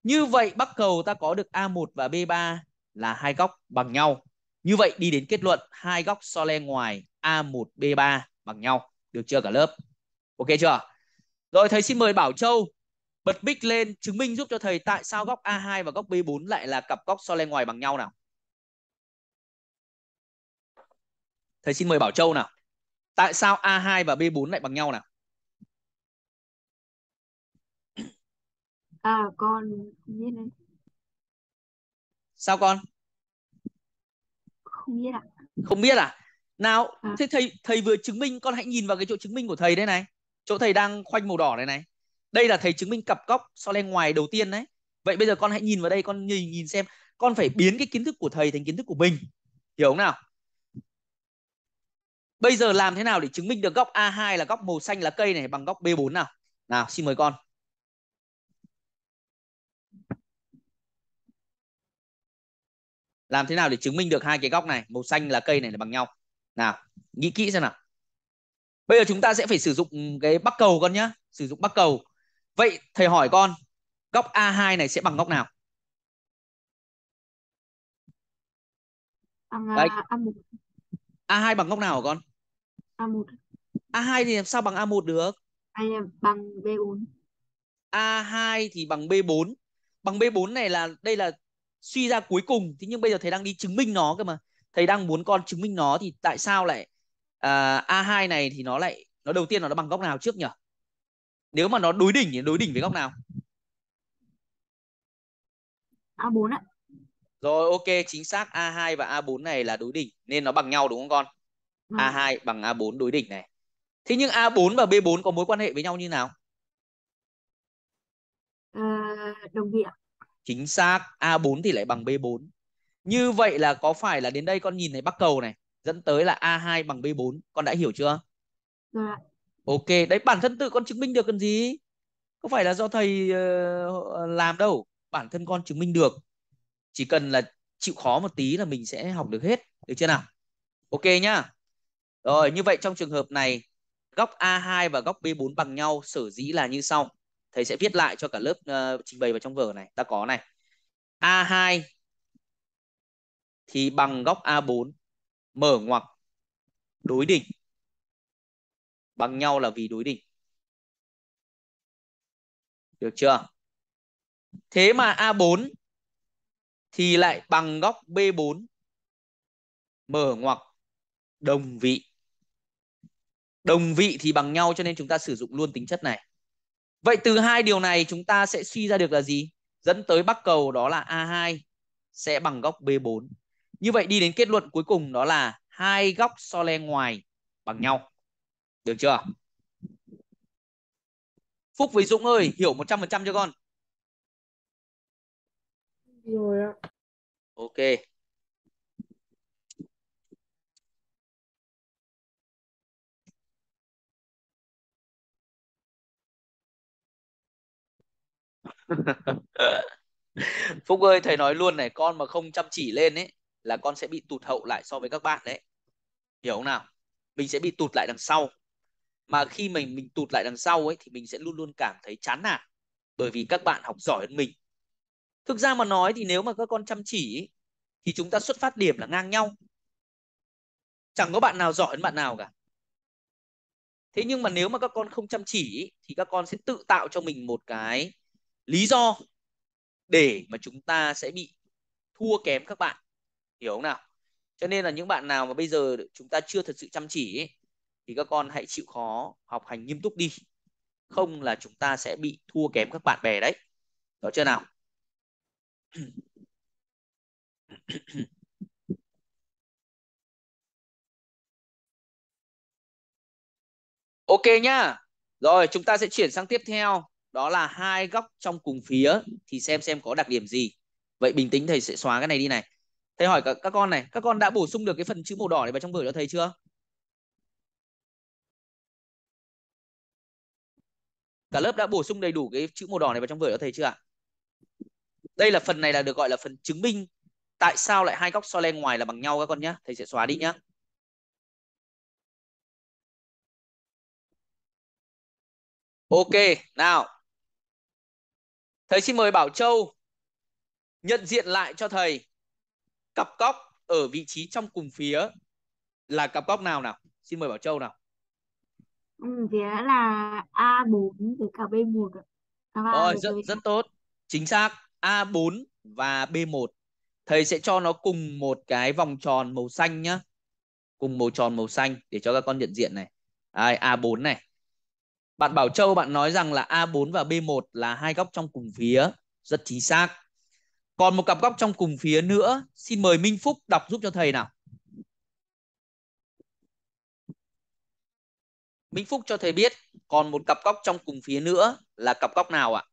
S1: Như vậy bắc cầu ta có được A1 và B3 là hai góc bằng nhau. Như vậy đi đến kết luận hai góc so le ngoài A1 B3 bằng nhau. Được chưa cả lớp? Ok chưa? Rồi thầy xin mời Bảo Châu bật mic lên chứng minh giúp cho thầy tại sao góc A2 và góc B4 lại là cặp góc so le ngoài bằng nhau nào. Thầy xin mời Bảo Châu nào. Tại sao A2 và B4
S2: lại bằng nhau nào? à
S1: con không biết đấy sao con không biết ạ không biết à nào à. thế thầy thầy vừa chứng minh con hãy nhìn vào cái chỗ chứng minh của thầy đây này chỗ thầy đang khoanh màu đỏ này này đây là thầy chứng minh cặp góc so lên ngoài đầu tiên đấy vậy bây giờ con hãy nhìn vào đây con nhìn nhìn xem con phải biến cái kiến thức của thầy thành kiến thức của mình hiểu không nào bây giờ làm thế nào để chứng minh được góc A2 là góc màu xanh là cây này bằng góc B4 nào nào xin mời con làm thế nào để chứng minh được hai cái góc này màu xanh là cây này là bằng nhau nào nghĩ kỹ xem nào bây giờ chúng ta sẽ phải sử dụng cái bắc cầu con nhá sử dụng bắc cầu vậy thầy hỏi con góc A2 này sẽ bằng góc nào
S2: bằng A1
S1: à, A2 bằng góc nào hả con A1 A2 thì làm sao bằng A1 được A bằng B4 A2 thì bằng B4 bằng B4 này là đây là suy ra cuối cùng thế nhưng bây giờ thầy đang đi chứng minh nó cơ mà thầy đang muốn con chứng minh nó thì tại sao lại à, a2 này thì nó lại nó đầu tiên là nó bằng góc nào trước nhỉ nếu mà nó đối đỉnh thì đối đỉnh với góc nào a4 ạ rồi ok chính xác a2 và a4 này là đối đỉnh nên nó bằng nhau đúng không con ừ. Vâng. a2 bằng a4 đối đỉnh này thế nhưng a4 và b4 có mối quan hệ với nhau như nào à, đồng vị ạ chính xác a4 thì lại bằng b4 như vậy là có phải là đến đây con nhìn thấy bắc cầu này dẫn tới là a2 bằng b4 con đã hiểu chưa dạ. ok đấy bản thân tự con chứng minh được cần gì có phải là do thầy ờ, làm đâu bản thân con chứng minh được chỉ cần là chịu khó một tí là mình sẽ học được hết được chưa nào ok nhá rồi như vậy trong trường hợp này góc A2 và góc B4 bằng nhau sở dĩ là như sau thầy sẽ viết lại cho cả lớp uh, trình bày vào trong vở này ta có này A2 thì bằng góc A4 mở ngoặc đối đỉnh bằng nhau là vì đối đỉnh được chưa thế mà A4 thì lại bằng góc B4 mở ngoặc đồng vị đồng vị thì bằng nhau cho nên chúng ta sử dụng luôn tính chất này Vậy từ hai điều này chúng ta sẽ suy ra được là gì? Dẫn tới bắc cầu đó là A2 sẽ bằng góc B4. Như vậy đi đến kết luận cuối cùng đó là hai góc so le ngoài bằng nhau. Được chưa? Phúc với Dũng ơi, hiểu 100% cho con.
S2: Rồi ạ. Ok.
S1: [LAUGHS] Phúc ơi thầy nói luôn này con mà không chăm chỉ lên ấy là con sẽ bị tụt hậu lại so với các bạn đấy hiểu không nào mình sẽ bị tụt lại đằng sau mà khi mình mình tụt lại đằng sau ấy thì mình sẽ luôn luôn cảm thấy chán nản bởi vì các bạn học giỏi hơn mình thực ra mà nói thì nếu mà các con chăm chỉ ấy, thì chúng ta xuất phát điểm là ngang nhau chẳng có bạn nào giỏi hơn bạn nào cả thế nhưng mà nếu mà các con không chăm chỉ thì các con sẽ tự tạo cho mình một cái lý do để mà chúng ta sẽ bị thua kém các bạn hiểu không nào cho nên là những bạn nào mà bây giờ chúng ta chưa thật sự chăm chỉ ấy, thì các con hãy chịu khó học hành nghiêm túc đi không là chúng ta sẽ bị thua kém các bạn bè đấy đó chưa nào [CLEARS THROAT] ok nhá rồi chúng ta sẽ chuyển sang tiếp theo đó là hai góc trong cùng phía thì xem xem có đặc điểm gì vậy bình tĩnh thầy sẽ xóa cái này đi này thầy hỏi các, các con này các con đã bổ sung được cái phần chữ màu đỏ này vào trong vở cho thầy chưa cả lớp đã bổ sung đầy đủ cái chữ màu đỏ này vào trong vở cho thầy chưa ạ đây là phần này là được gọi là phần chứng minh tại sao lại hai góc so le ngoài là bằng nhau các con nhé thầy sẽ xóa đi nhé ok nào Thầy xin mời Bảo Châu nhận diện lại cho thầy cặp góc ở vị trí trong cùng phía là cặp góc nào nào? Xin mời Bảo Châu nào. Ừ,
S3: thì đó là A4 với cả B1 ạ. Rồi, rất,
S1: B1. rất tốt. Chính xác. A4 và B1. Thầy sẽ cho nó cùng một cái vòng tròn màu xanh nhá. Cùng màu tròn màu xanh để cho các con nhận diện này. Đây, A4 này. Bạn Bảo Châu bạn nói rằng là A4 và B1 là hai góc trong cùng phía, rất chính xác. Còn một cặp góc trong cùng phía nữa, xin mời Minh Phúc đọc giúp cho thầy nào. Minh Phúc cho thầy biết còn một cặp góc trong cùng phía nữa là cặp góc nào ạ? À?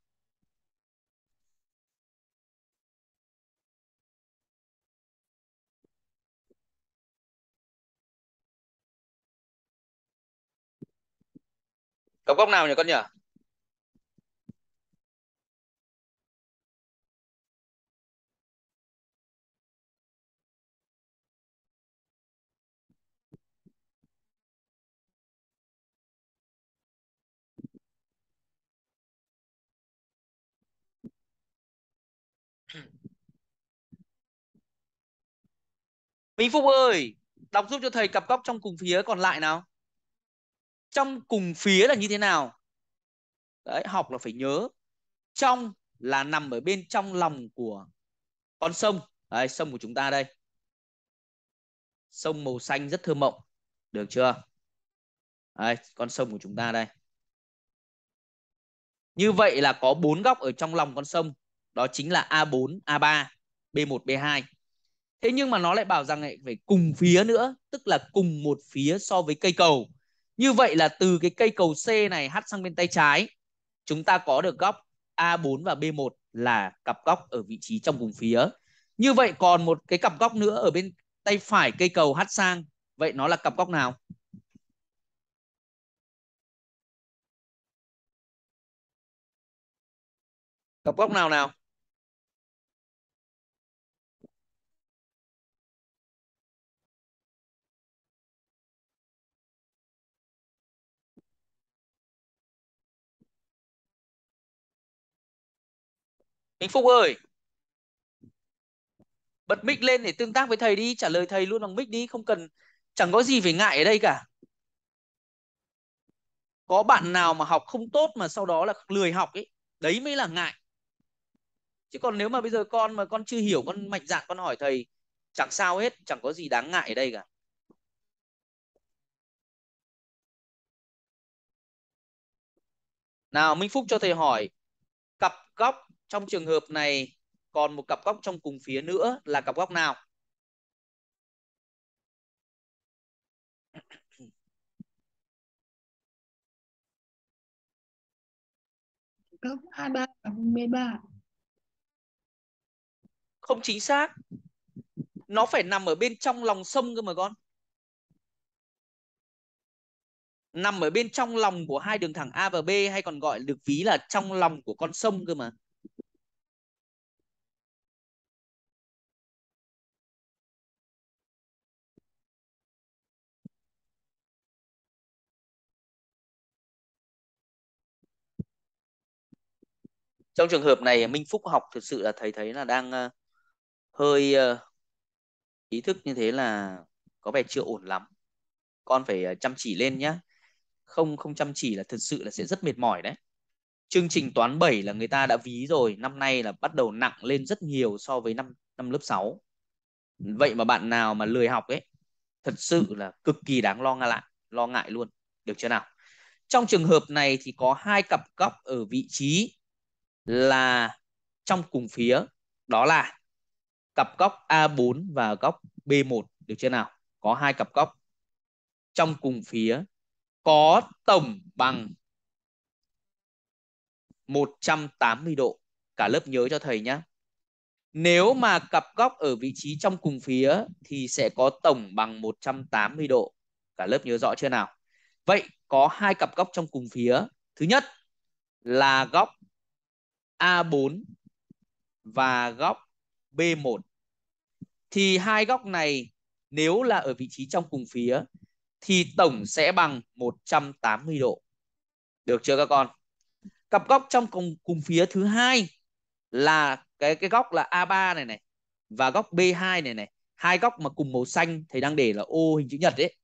S2: cặp góc nào nhỉ con nhỉ Minh
S1: Phúc ơi, đọc giúp cho thầy cặp góc trong cùng phía còn lại nào trong cùng phía là như thế nào đấy học là phải nhớ trong là nằm ở bên trong lòng của con sông đấy, sông của chúng ta đây sông màu xanh rất thơ mộng được chưa đấy, con sông của chúng ta đây như vậy là có bốn góc ở trong lòng con sông đó chính là A4, A3, B1, B2 thế nhưng mà nó lại bảo rằng lại phải cùng phía nữa tức là cùng một phía so với cây cầu như vậy là từ cái cây cầu C này hắt sang bên tay trái, chúng ta có được góc A4 và B1 là cặp góc ở vị trí trong cùng phía. Như vậy còn một cái cặp góc nữa ở bên tay phải cây cầu hắt sang. Vậy nó là cặp góc nào?
S2: Cặp góc nào nào?
S1: Minh Phúc ơi bật mic lên để tương tác với thầy đi trả lời thầy luôn bằng mic đi không cần chẳng có gì phải ngại ở đây cả có bạn nào mà học không tốt mà sau đó là lười học ấy đấy mới là ngại chứ còn nếu mà bây giờ con mà con chưa hiểu con mạnh dạn con hỏi thầy chẳng sao hết chẳng có gì đáng ngại ở đây cả nào minh phúc cho thầy hỏi cặp góc trong trường hợp này còn một cặp góc trong cùng phía nữa là cặp góc nào
S2: góc A3 và B3
S1: không chính xác nó phải nằm ở bên trong lòng sông cơ mà con nằm ở bên trong lòng của hai đường thẳng A và B hay còn gọi được ví là trong lòng của con sông cơ mà trong trường hợp này Minh Phúc học thực sự là thầy thấy là đang ờ, hơi ờ, ý thức như thế là có vẻ chưa ổn lắm con phải ờ, chăm chỉ lên nhé không không chăm chỉ là thực sự là sẽ rất mệt mỏi đấy chương trình toán 7 là người ta đã ví rồi năm nay là bắt đầu nặng lên rất nhiều so với năm năm lớp 6 vậy mà bạn nào mà lười học ấy thật sự là cực kỳ đáng lo ngại lo ngại luôn được chưa nào trong trường hợp này thì có hai cặp góc ở vị trí là trong cùng phía đó là cặp góc A4 và góc B1 được chưa nào? Có hai cặp góc trong cùng phía có tổng bằng 180 độ. Cả lớp nhớ cho thầy nhé. Nếu mà cặp góc ở vị trí trong cùng phía thì sẽ có tổng bằng 180 độ. Cả lớp nhớ rõ chưa nào? Vậy có hai cặp góc trong cùng phía. Thứ nhất là góc A4 và góc B1 thì hai góc này nếu là ở vị trí trong cùng phía thì tổng sẽ bằng 180 độ. Được chưa các con? Cặp góc trong cùng cùng phía thứ hai là cái cái góc là A3 này này và góc B2 này này, hai góc mà cùng màu xanh thầy đang để là ô hình chữ nhật đấy.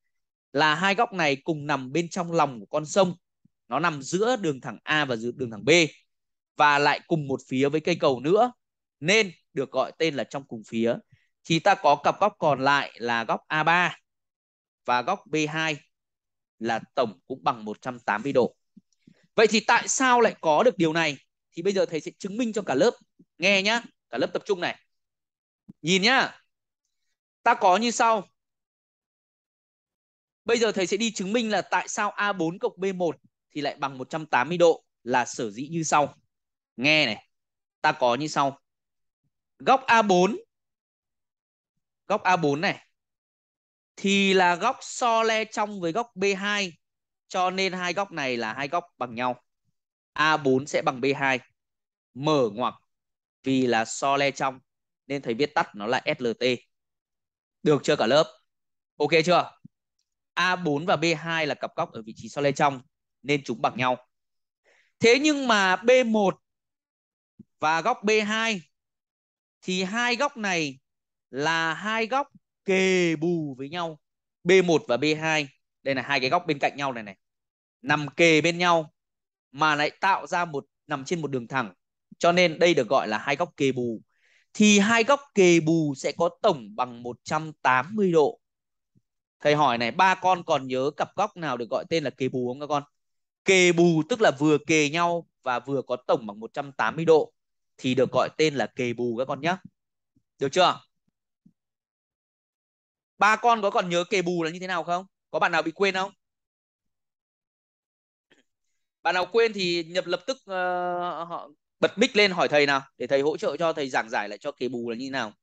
S1: Là hai góc này cùng nằm bên trong lòng của con sông. Nó nằm giữa đường thẳng A và giữa đường thẳng B và lại cùng một phía với cây cầu nữa nên được gọi tên là trong cùng phía thì ta có cặp góc còn lại là góc A3 và góc B2 là tổng cũng bằng 180 độ. Vậy thì tại sao lại có được điều này? Thì bây giờ thầy sẽ chứng minh cho cả lớp nghe nhá, cả lớp tập trung này. Nhìn nhá. Ta có như sau. Bây giờ thầy sẽ đi chứng minh là tại sao A4 cộng B1 thì lại bằng 180 độ là sở dĩ như sau nghe này ta có như sau góc A4 góc A4 này thì là góc so le trong với góc B2 cho nên hai góc này là hai góc bằng nhau A4 sẽ bằng B2 mở ngoặc vì là so le trong nên thầy viết tắt nó là SLT được chưa cả lớp ok chưa A4 và B2 là cặp góc ở vị trí so le trong nên chúng bằng nhau thế nhưng mà B1 và góc B2 thì hai góc này là hai góc kề bù với nhau B1 và B2 đây là hai cái góc bên cạnh nhau này này nằm kề bên nhau mà lại tạo ra một nằm trên một đường thẳng cho nên đây được gọi là hai góc kề bù thì hai góc kề bù sẽ có tổng bằng 180 độ thầy hỏi này ba con còn nhớ cặp góc nào được gọi tên là kề bù không các con kề bù tức là vừa kề nhau và vừa có tổng bằng 180 độ thì được gọi tên là kề bù các con nhé. Được chưa? Ba con có còn nhớ kề bù là như thế nào không? Có bạn nào bị quên không? Bạn nào quên thì nhập lập tức uh, họ bật mic lên hỏi thầy nào để thầy hỗ trợ cho thầy giảng giải lại cho kề bù là như thế nào.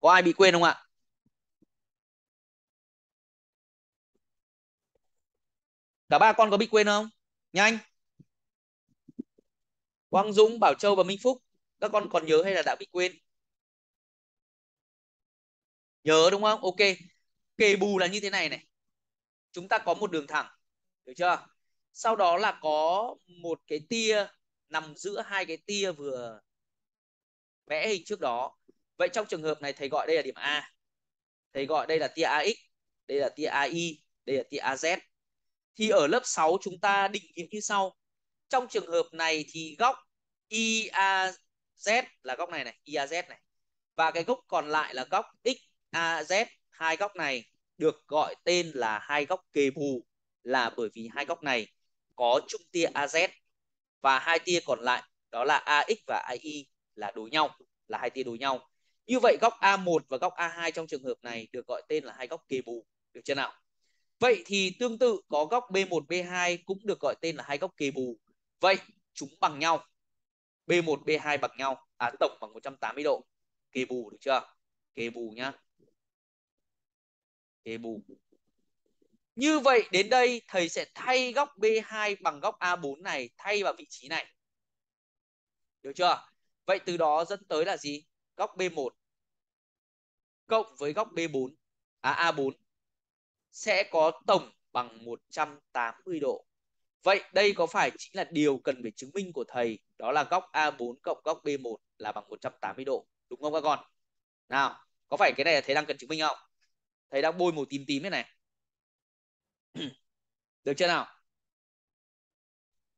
S1: Có ai bị quên không ạ? Cả ba con có bị quên không? Nhanh. Quang Dũng, Bảo Châu và Minh Phúc các con còn nhớ hay là đã bị quên nhớ đúng không ok kề bù là như thế này này chúng ta có một đường thẳng được chưa sau đó là có một cái tia nằm giữa hai cái tia vừa vẽ hình trước đó vậy trong trường hợp này thầy gọi đây là điểm a thầy gọi đây là tia ax đây là tia ai đây là tia az thì ở lớp 6 chúng ta định nghĩa như sau trong trường hợp này thì góc ia z là góc này này iaz này và cái góc còn lại là góc xaz hai góc này được gọi tên là hai góc kề bù là bởi vì hai góc này có chung tia az và hai tia còn lại đó là ax và ai là đối nhau là hai tia đối nhau như vậy góc A1 và góc A2 trong trường hợp này được gọi tên là hai góc kề bù được chưa nào vậy thì tương tự có góc B1 B2 cũng được gọi tên là hai góc kề bù vậy chúng bằng nhau B1 B2 bằng nhau à tổng bằng 180 độ kê bù được chưa kê bù nhá kê bù như vậy đến đây thầy sẽ thay góc B2 bằng góc A4 này thay vào vị trí này được chưa vậy từ đó dẫn tới là gì góc B1 cộng với góc B4 à A4 sẽ có tổng bằng 180 độ Vậy đây có phải chính là điều cần phải chứng minh của thầy đó là góc A4 cộng góc B1 là bằng 180 độ đúng không các con? Nào, có phải cái này là thầy đang cần chứng minh không? Thầy đang bôi màu tím tím thế này. [CLEARS THROAT] Được chưa nào?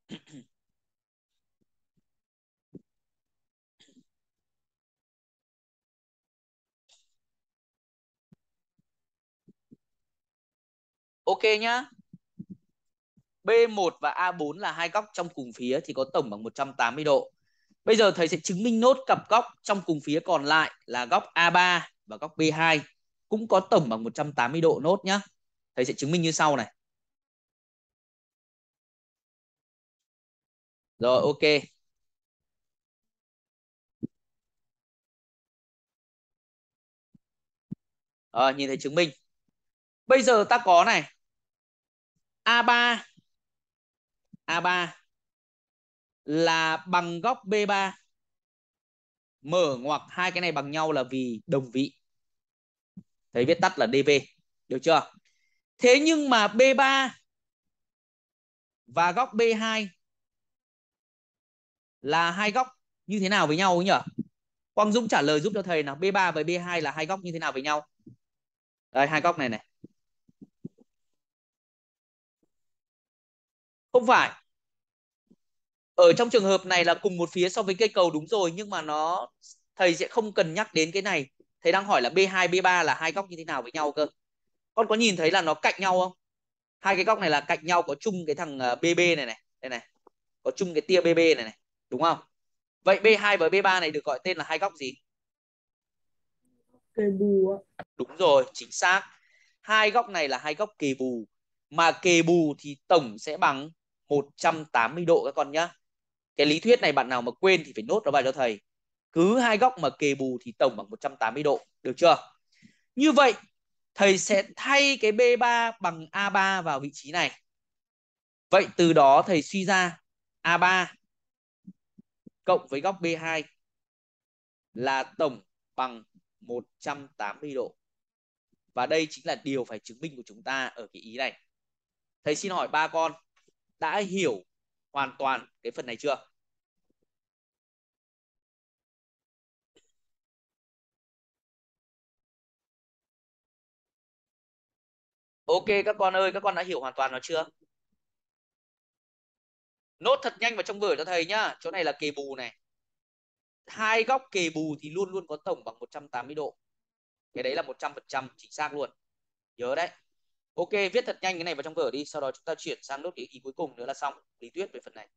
S1: [CLEARS THROAT] ok nhá B1 và A4 là hai góc trong cùng phía thì có tổng bằng 180 độ. Bây giờ thầy sẽ chứng minh nốt cặp góc trong cùng phía còn lại là góc A3 và góc B2 cũng có tổng bằng 180 độ nốt nhá. Thầy sẽ chứng minh như sau này.
S2: Rồi ok. À, nhìn thấy chứng minh.
S1: Bây giờ ta có này. A3 A3 là bằng góc B3 mở ngoặc hai cái này bằng nhau là vì đồng vị thấy viết tắt là DV được chưa thế nhưng mà B3 và góc B2 là hai góc như thế nào với nhau nhỉ Quang Dũng trả lời giúp cho thầy nào B3 và B2 là hai góc như thế nào với nhau đây hai góc này này không phải ở trong trường hợp này là cùng một phía so với cây cầu đúng rồi nhưng mà nó thầy sẽ không cần nhắc đến cái này thầy đang hỏi là b2 b3 là hai góc như thế nào với nhau cơ con có nhìn thấy là nó cạnh nhau không hai cái góc này là cạnh nhau có chung cái thằng bb ờ, này này đây này có chung cái tia bb này này đúng không vậy b2 và b3 này được gọi tên là hai góc gì
S2: kề bù
S1: đúng rồi chính xác hai góc này là hai góc kề bù mà kề bù thì tổng sẽ bằng 180 độ các con nhá. Cái lý thuyết này bạn nào mà quên thì phải nốt nó vào cho thầy. Cứ hai góc mà kề bù thì tổng bằng 180 độ, được chưa? Như vậy thầy sẽ thay cái B3 bằng A3 vào vị trí này. Vậy từ đó thầy suy ra A3 cộng với góc B2 là tổng bằng 180 độ. Và đây chính là điều phải chứng minh của chúng ta ở cái ý này. Thầy xin hỏi ba con đã hiểu hoàn toàn cái phần này chưa Ok các con ơi, các con đã hiểu hoàn toàn nó chưa? Nốt thật nhanh vào trong vở cho thầy nhá. Chỗ này là kề bù này. Hai góc kề bù thì luôn luôn có tổng bằng 180 độ. Cái đấy là 100% chính xác luôn. Nhớ đấy ok viết thật nhanh cái này vào trong vở đi sau đó chúng ta chuyển sang nốt cái ý cuối cùng nữa là xong lý thuyết về phần này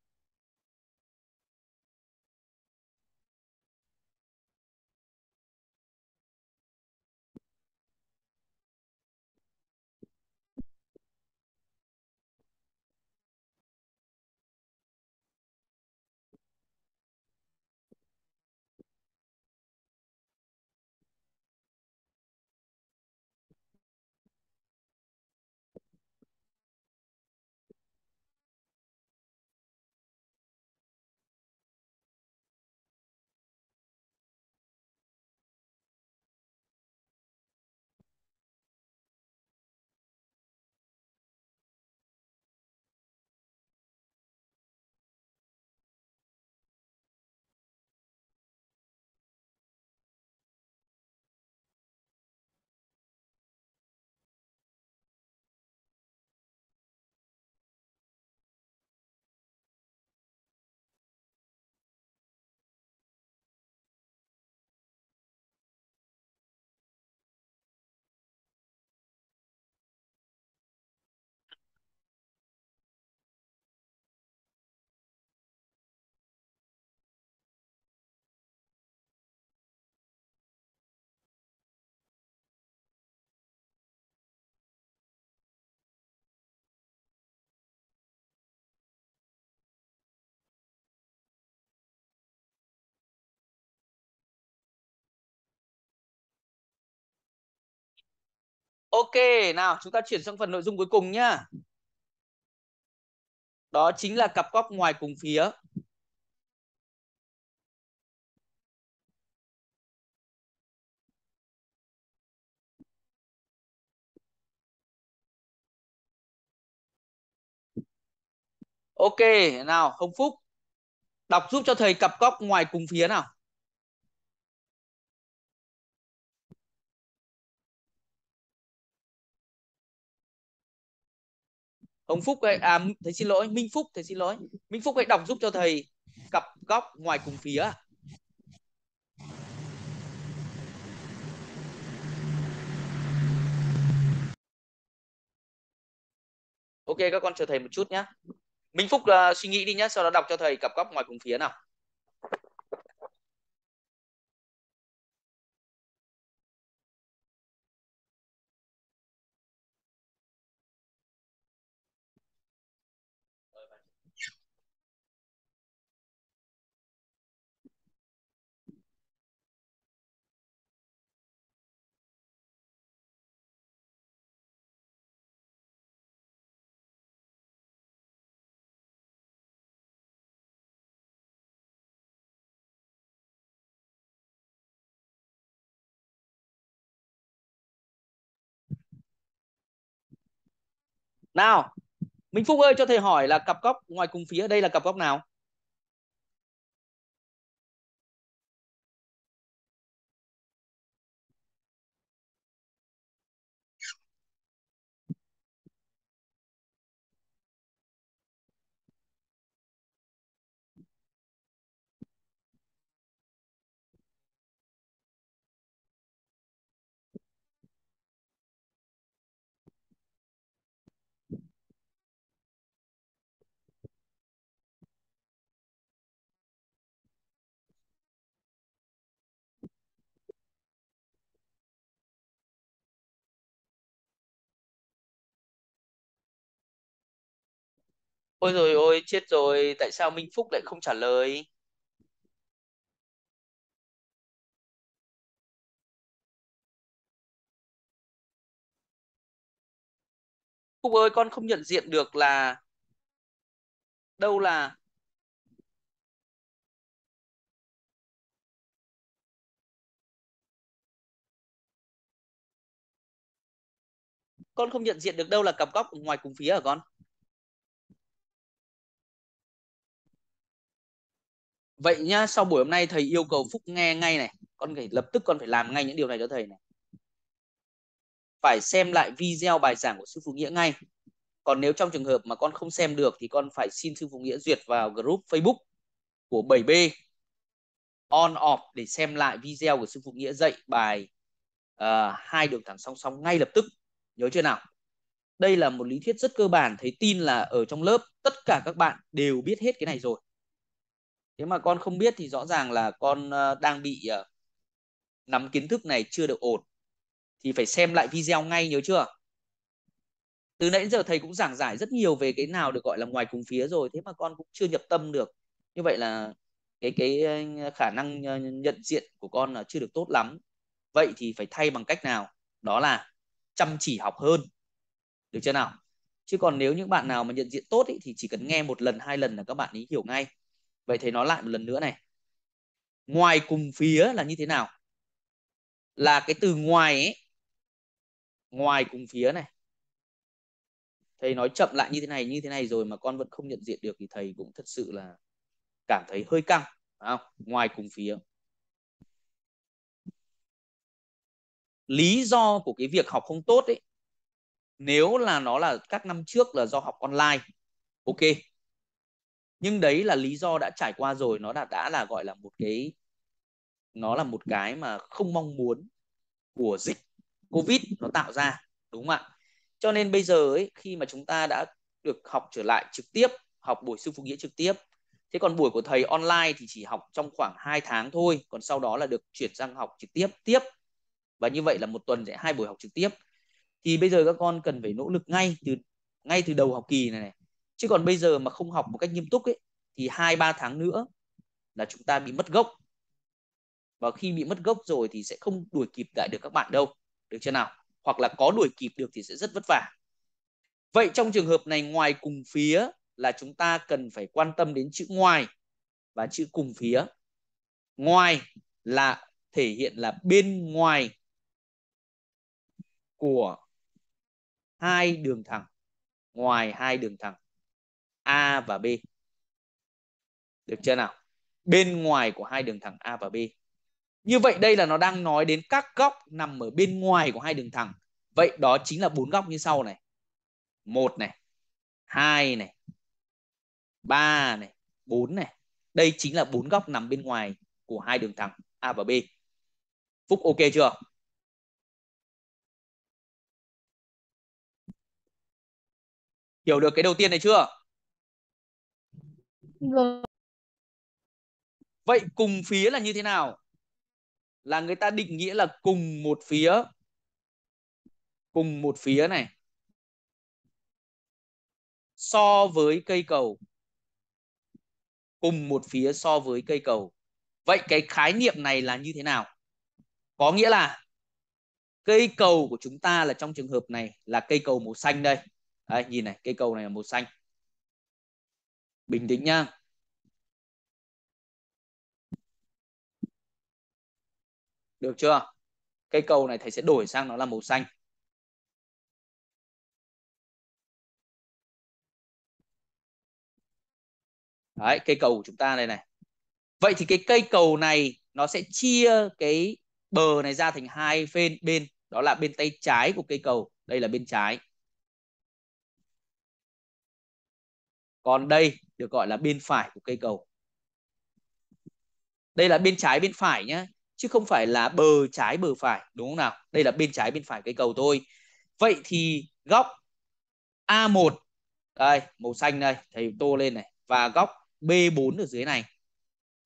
S2: Ok, nào chúng ta chuyển sang phần nội dung cuối cùng nhá. Đó chính là cặp góc ngoài cùng phía. Ok, nào Hồng Phúc đọc giúp cho thầy cặp góc ngoài cùng phía nào.
S1: ông phúc ấy à thầy xin lỗi minh phúc thầy xin lỗi minh phúc hãy đọc giúp cho thầy cặp góc ngoài cùng phía ok các con chờ thầy một chút nhé minh phúc uh, suy nghĩ đi nhé sau đó đọc cho thầy cặp góc ngoài cùng phía nào
S2: nào minh phúc ơi cho thầy hỏi là cặp góc ngoài cùng phía đây là cặp góc nào Ôi rồi ôi chết rồi, tại sao Minh Phúc lại không trả lời? Phúc ơi con không nhận diện được là đâu là
S1: con không nhận diện được đâu là cặp góc ngoài cùng phía hả con? vậy nhá sau buổi hôm nay thầy yêu cầu phúc nghe ngay này con phải lập tức con phải làm ngay những điều này cho thầy này phải xem lại video bài giảng của sư phụ nghĩa ngay còn nếu trong trường hợp mà con không xem được thì con phải xin sư phụ nghĩa duyệt vào group facebook của 7b on off để xem lại video của sư phụ nghĩa dạy bài uh, hai đường thẳng song song ngay lập tức nhớ chưa nào đây là một lý thuyết rất cơ bản Thấy tin là ở trong lớp tất cả các bạn đều biết hết cái này rồi thế mà con không biết thì rõ ràng là con ờ, đang bị ờ, nắm kiến thức này chưa được ổn thì phải xem lại video ngay nhớ chưa từ nãy giờ thầy cũng giảng giải rất nhiều về cái nào được gọi là ngoài cùng phía rồi thế mà con cũng chưa nhập tâm được như vậy là cái cái ờ, khả năng nhận diện của con là chưa được tốt lắm vậy thì phải thay bằng cách nào đó là chăm chỉ học hơn được chưa nào chứ còn nếu những bạn nào mà nhận diện tốt ý, thì chỉ cần nghe một lần hai lần là các bạn ấy hiểu ngay vậy thì nói lại một lần nữa này ngoài cùng phía là như thế nào là cái từ ngoài ấy ngoài cùng phía này thầy nói chậm lại như thế này như thế này rồi mà con vẫn không nhận diện được thì thầy cũng thật sự là cảm thấy hơi căng không? ngoài cùng phía lý do của cái việc học không tốt ấy nếu là nó là các năm trước là do học online ok nhưng đấy là lý do đã trải qua rồi nó đã đã là gọi là một cái nó là một cái mà không mong muốn của dịch covid nó tạo ra đúng không ạ cho nên bây giờ ấy khi mà chúng ta đã được học trở lại trực tiếp học buổi sư phụ nghĩa trực tiếp thế còn buổi của thầy online thì chỉ học trong khoảng 2 tháng thôi còn sau đó là được chuyển sang học trực tiếp tiếp và như vậy là một tuần sẽ hai buổi học trực tiếp thì bây giờ các con cần phải nỗ lực ngay từ ngay từ đầu học kỳ này, này chứ còn bây giờ mà không học một cách nghiêm túc ấy thì hai ba tháng nữa là chúng ta bị mất gốc và khi bị mất gốc rồi thì sẽ không đuổi kịp lại được các bạn đâu được chưa nào hoặc là có đuổi kịp được thì sẽ rất vất vả vậy trong trường hợp này ngoài cùng phía là chúng ta cần phải quan tâm đến chữ ngoài và chữ cùng phía ngoài là thể hiện là bên ngoài của hai đường thẳng ngoài hai đường thẳng A và B. Được chưa nào? Bên ngoài của hai đường thẳng A và B. Như vậy đây là nó đang nói đến các góc nằm ở bên ngoài của hai đường thẳng. Vậy đó chính là bốn góc như sau này. một này, hai này, ba này, bốn này. Đây chính là bốn góc nằm bên ngoài của hai đường thẳng A và B. Phúc ok chưa?
S2: Hiểu được cái đầu tiên này chưa?
S1: Vậy cùng phía là như thế nào? Là người ta định nghĩa là cùng một phía. Cùng một phía này. So với cây cầu. Cùng một phía so với cây cầu. Vậy cái khái niệm này là như thế nào? Có nghĩa là cây cầu của chúng ta là trong trường hợp này là cây cầu màu xanh đây. Đấy, nhìn này, cây cầu này là màu xanh bình tĩnh nha được chưa cây cầu này thầy sẽ đổi sang nó là màu xanh Đấy, cây cầu của chúng ta đây này. Vậy thì cái cây cầu này nó sẽ chia cái bờ này ra thành hai bên bên, đó là bên tay trái của cây cầu, đây là bên trái. còn đây được gọi là bên phải của cây cầu đây là bên trái bên phải nhé chứ không phải là bờ trái bờ phải đúng không nào đây là bên trái bên phải cây cầu thôi vậy thì góc A1 đây màu xanh đây thầy tô lên này và góc B4 ở dưới này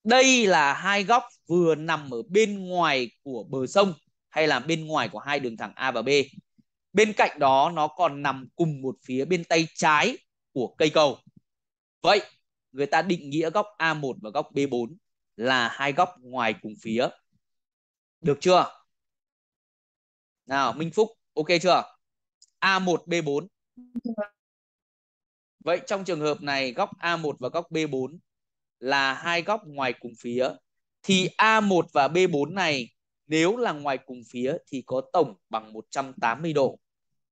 S1: đây là hai góc vừa nằm ở bên ngoài của bờ sông hay là bên ngoài của hai đường thẳng A và B bên cạnh đó nó còn nằm cùng một phía bên tay trái của cây cầu Vậy người ta định nghĩa góc A1 và góc B4 là hai góc ngoài cùng phía. Được chưa? Nào, Minh Phúc, ok chưa? A1, B4. Vậy trong trường hợp này góc A1 và góc B4 là hai góc ngoài cùng phía thì A1 và B4 này nếu là ngoài cùng phía thì có tổng bằng 180 độ.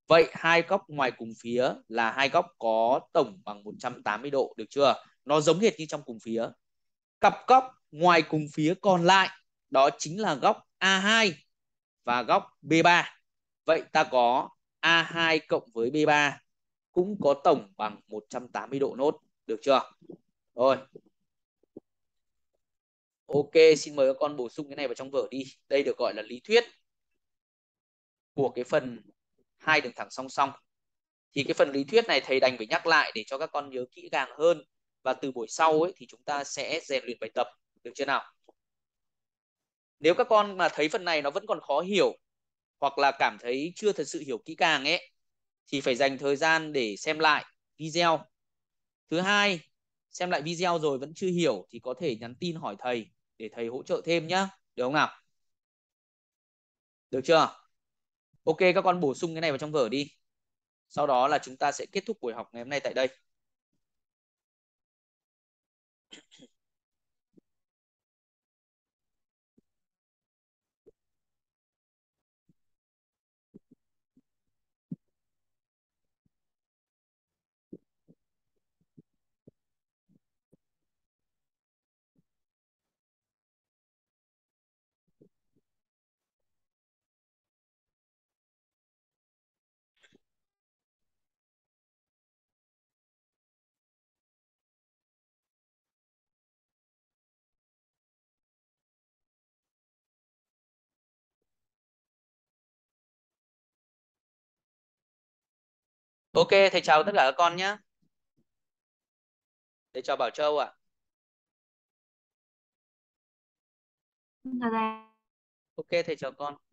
S1: Vậy hai góc ngoài cùng phía là hai góc có tổng bằng 180 độ được chưa? Nó giống hệt như trong cùng phía. Cặp góc ngoài cùng phía còn lại đó chính là góc A2 và góc B3. Vậy ta có A2 cộng với B3 cũng có tổng bằng 180 độ nốt được chưa? Rồi. Ok, xin mời các con bổ sung cái này vào trong vở đi. Đây được gọi là lý thuyết của cái phần hai đường thẳng song song thì cái phần lý thuyết này thầy đành phải nhắc lại để cho các con nhớ kỹ càng hơn và từ buổi sau ấy thì chúng ta sẽ rèn luyện bài tập được chưa nào nếu các con mà thấy phần này nó vẫn còn khó hiểu hoặc là cảm thấy chưa thật sự hiểu kỹ càng ấy thì phải dành thời gian để xem lại video thứ hai xem lại video rồi vẫn chưa hiểu thì có thể nhắn tin hỏi thầy để thầy hỗ trợ thêm nhá được không nào được chưa ok các con bổ sung cái này vào trong vở đi sau đó là chúng ta sẽ kết thúc buổi học ngày hôm nay tại đây
S2: Ok, thầy chào tất cả các con nhé. Thầy chào Bảo Châu ạ. À. Ok, thầy chào con.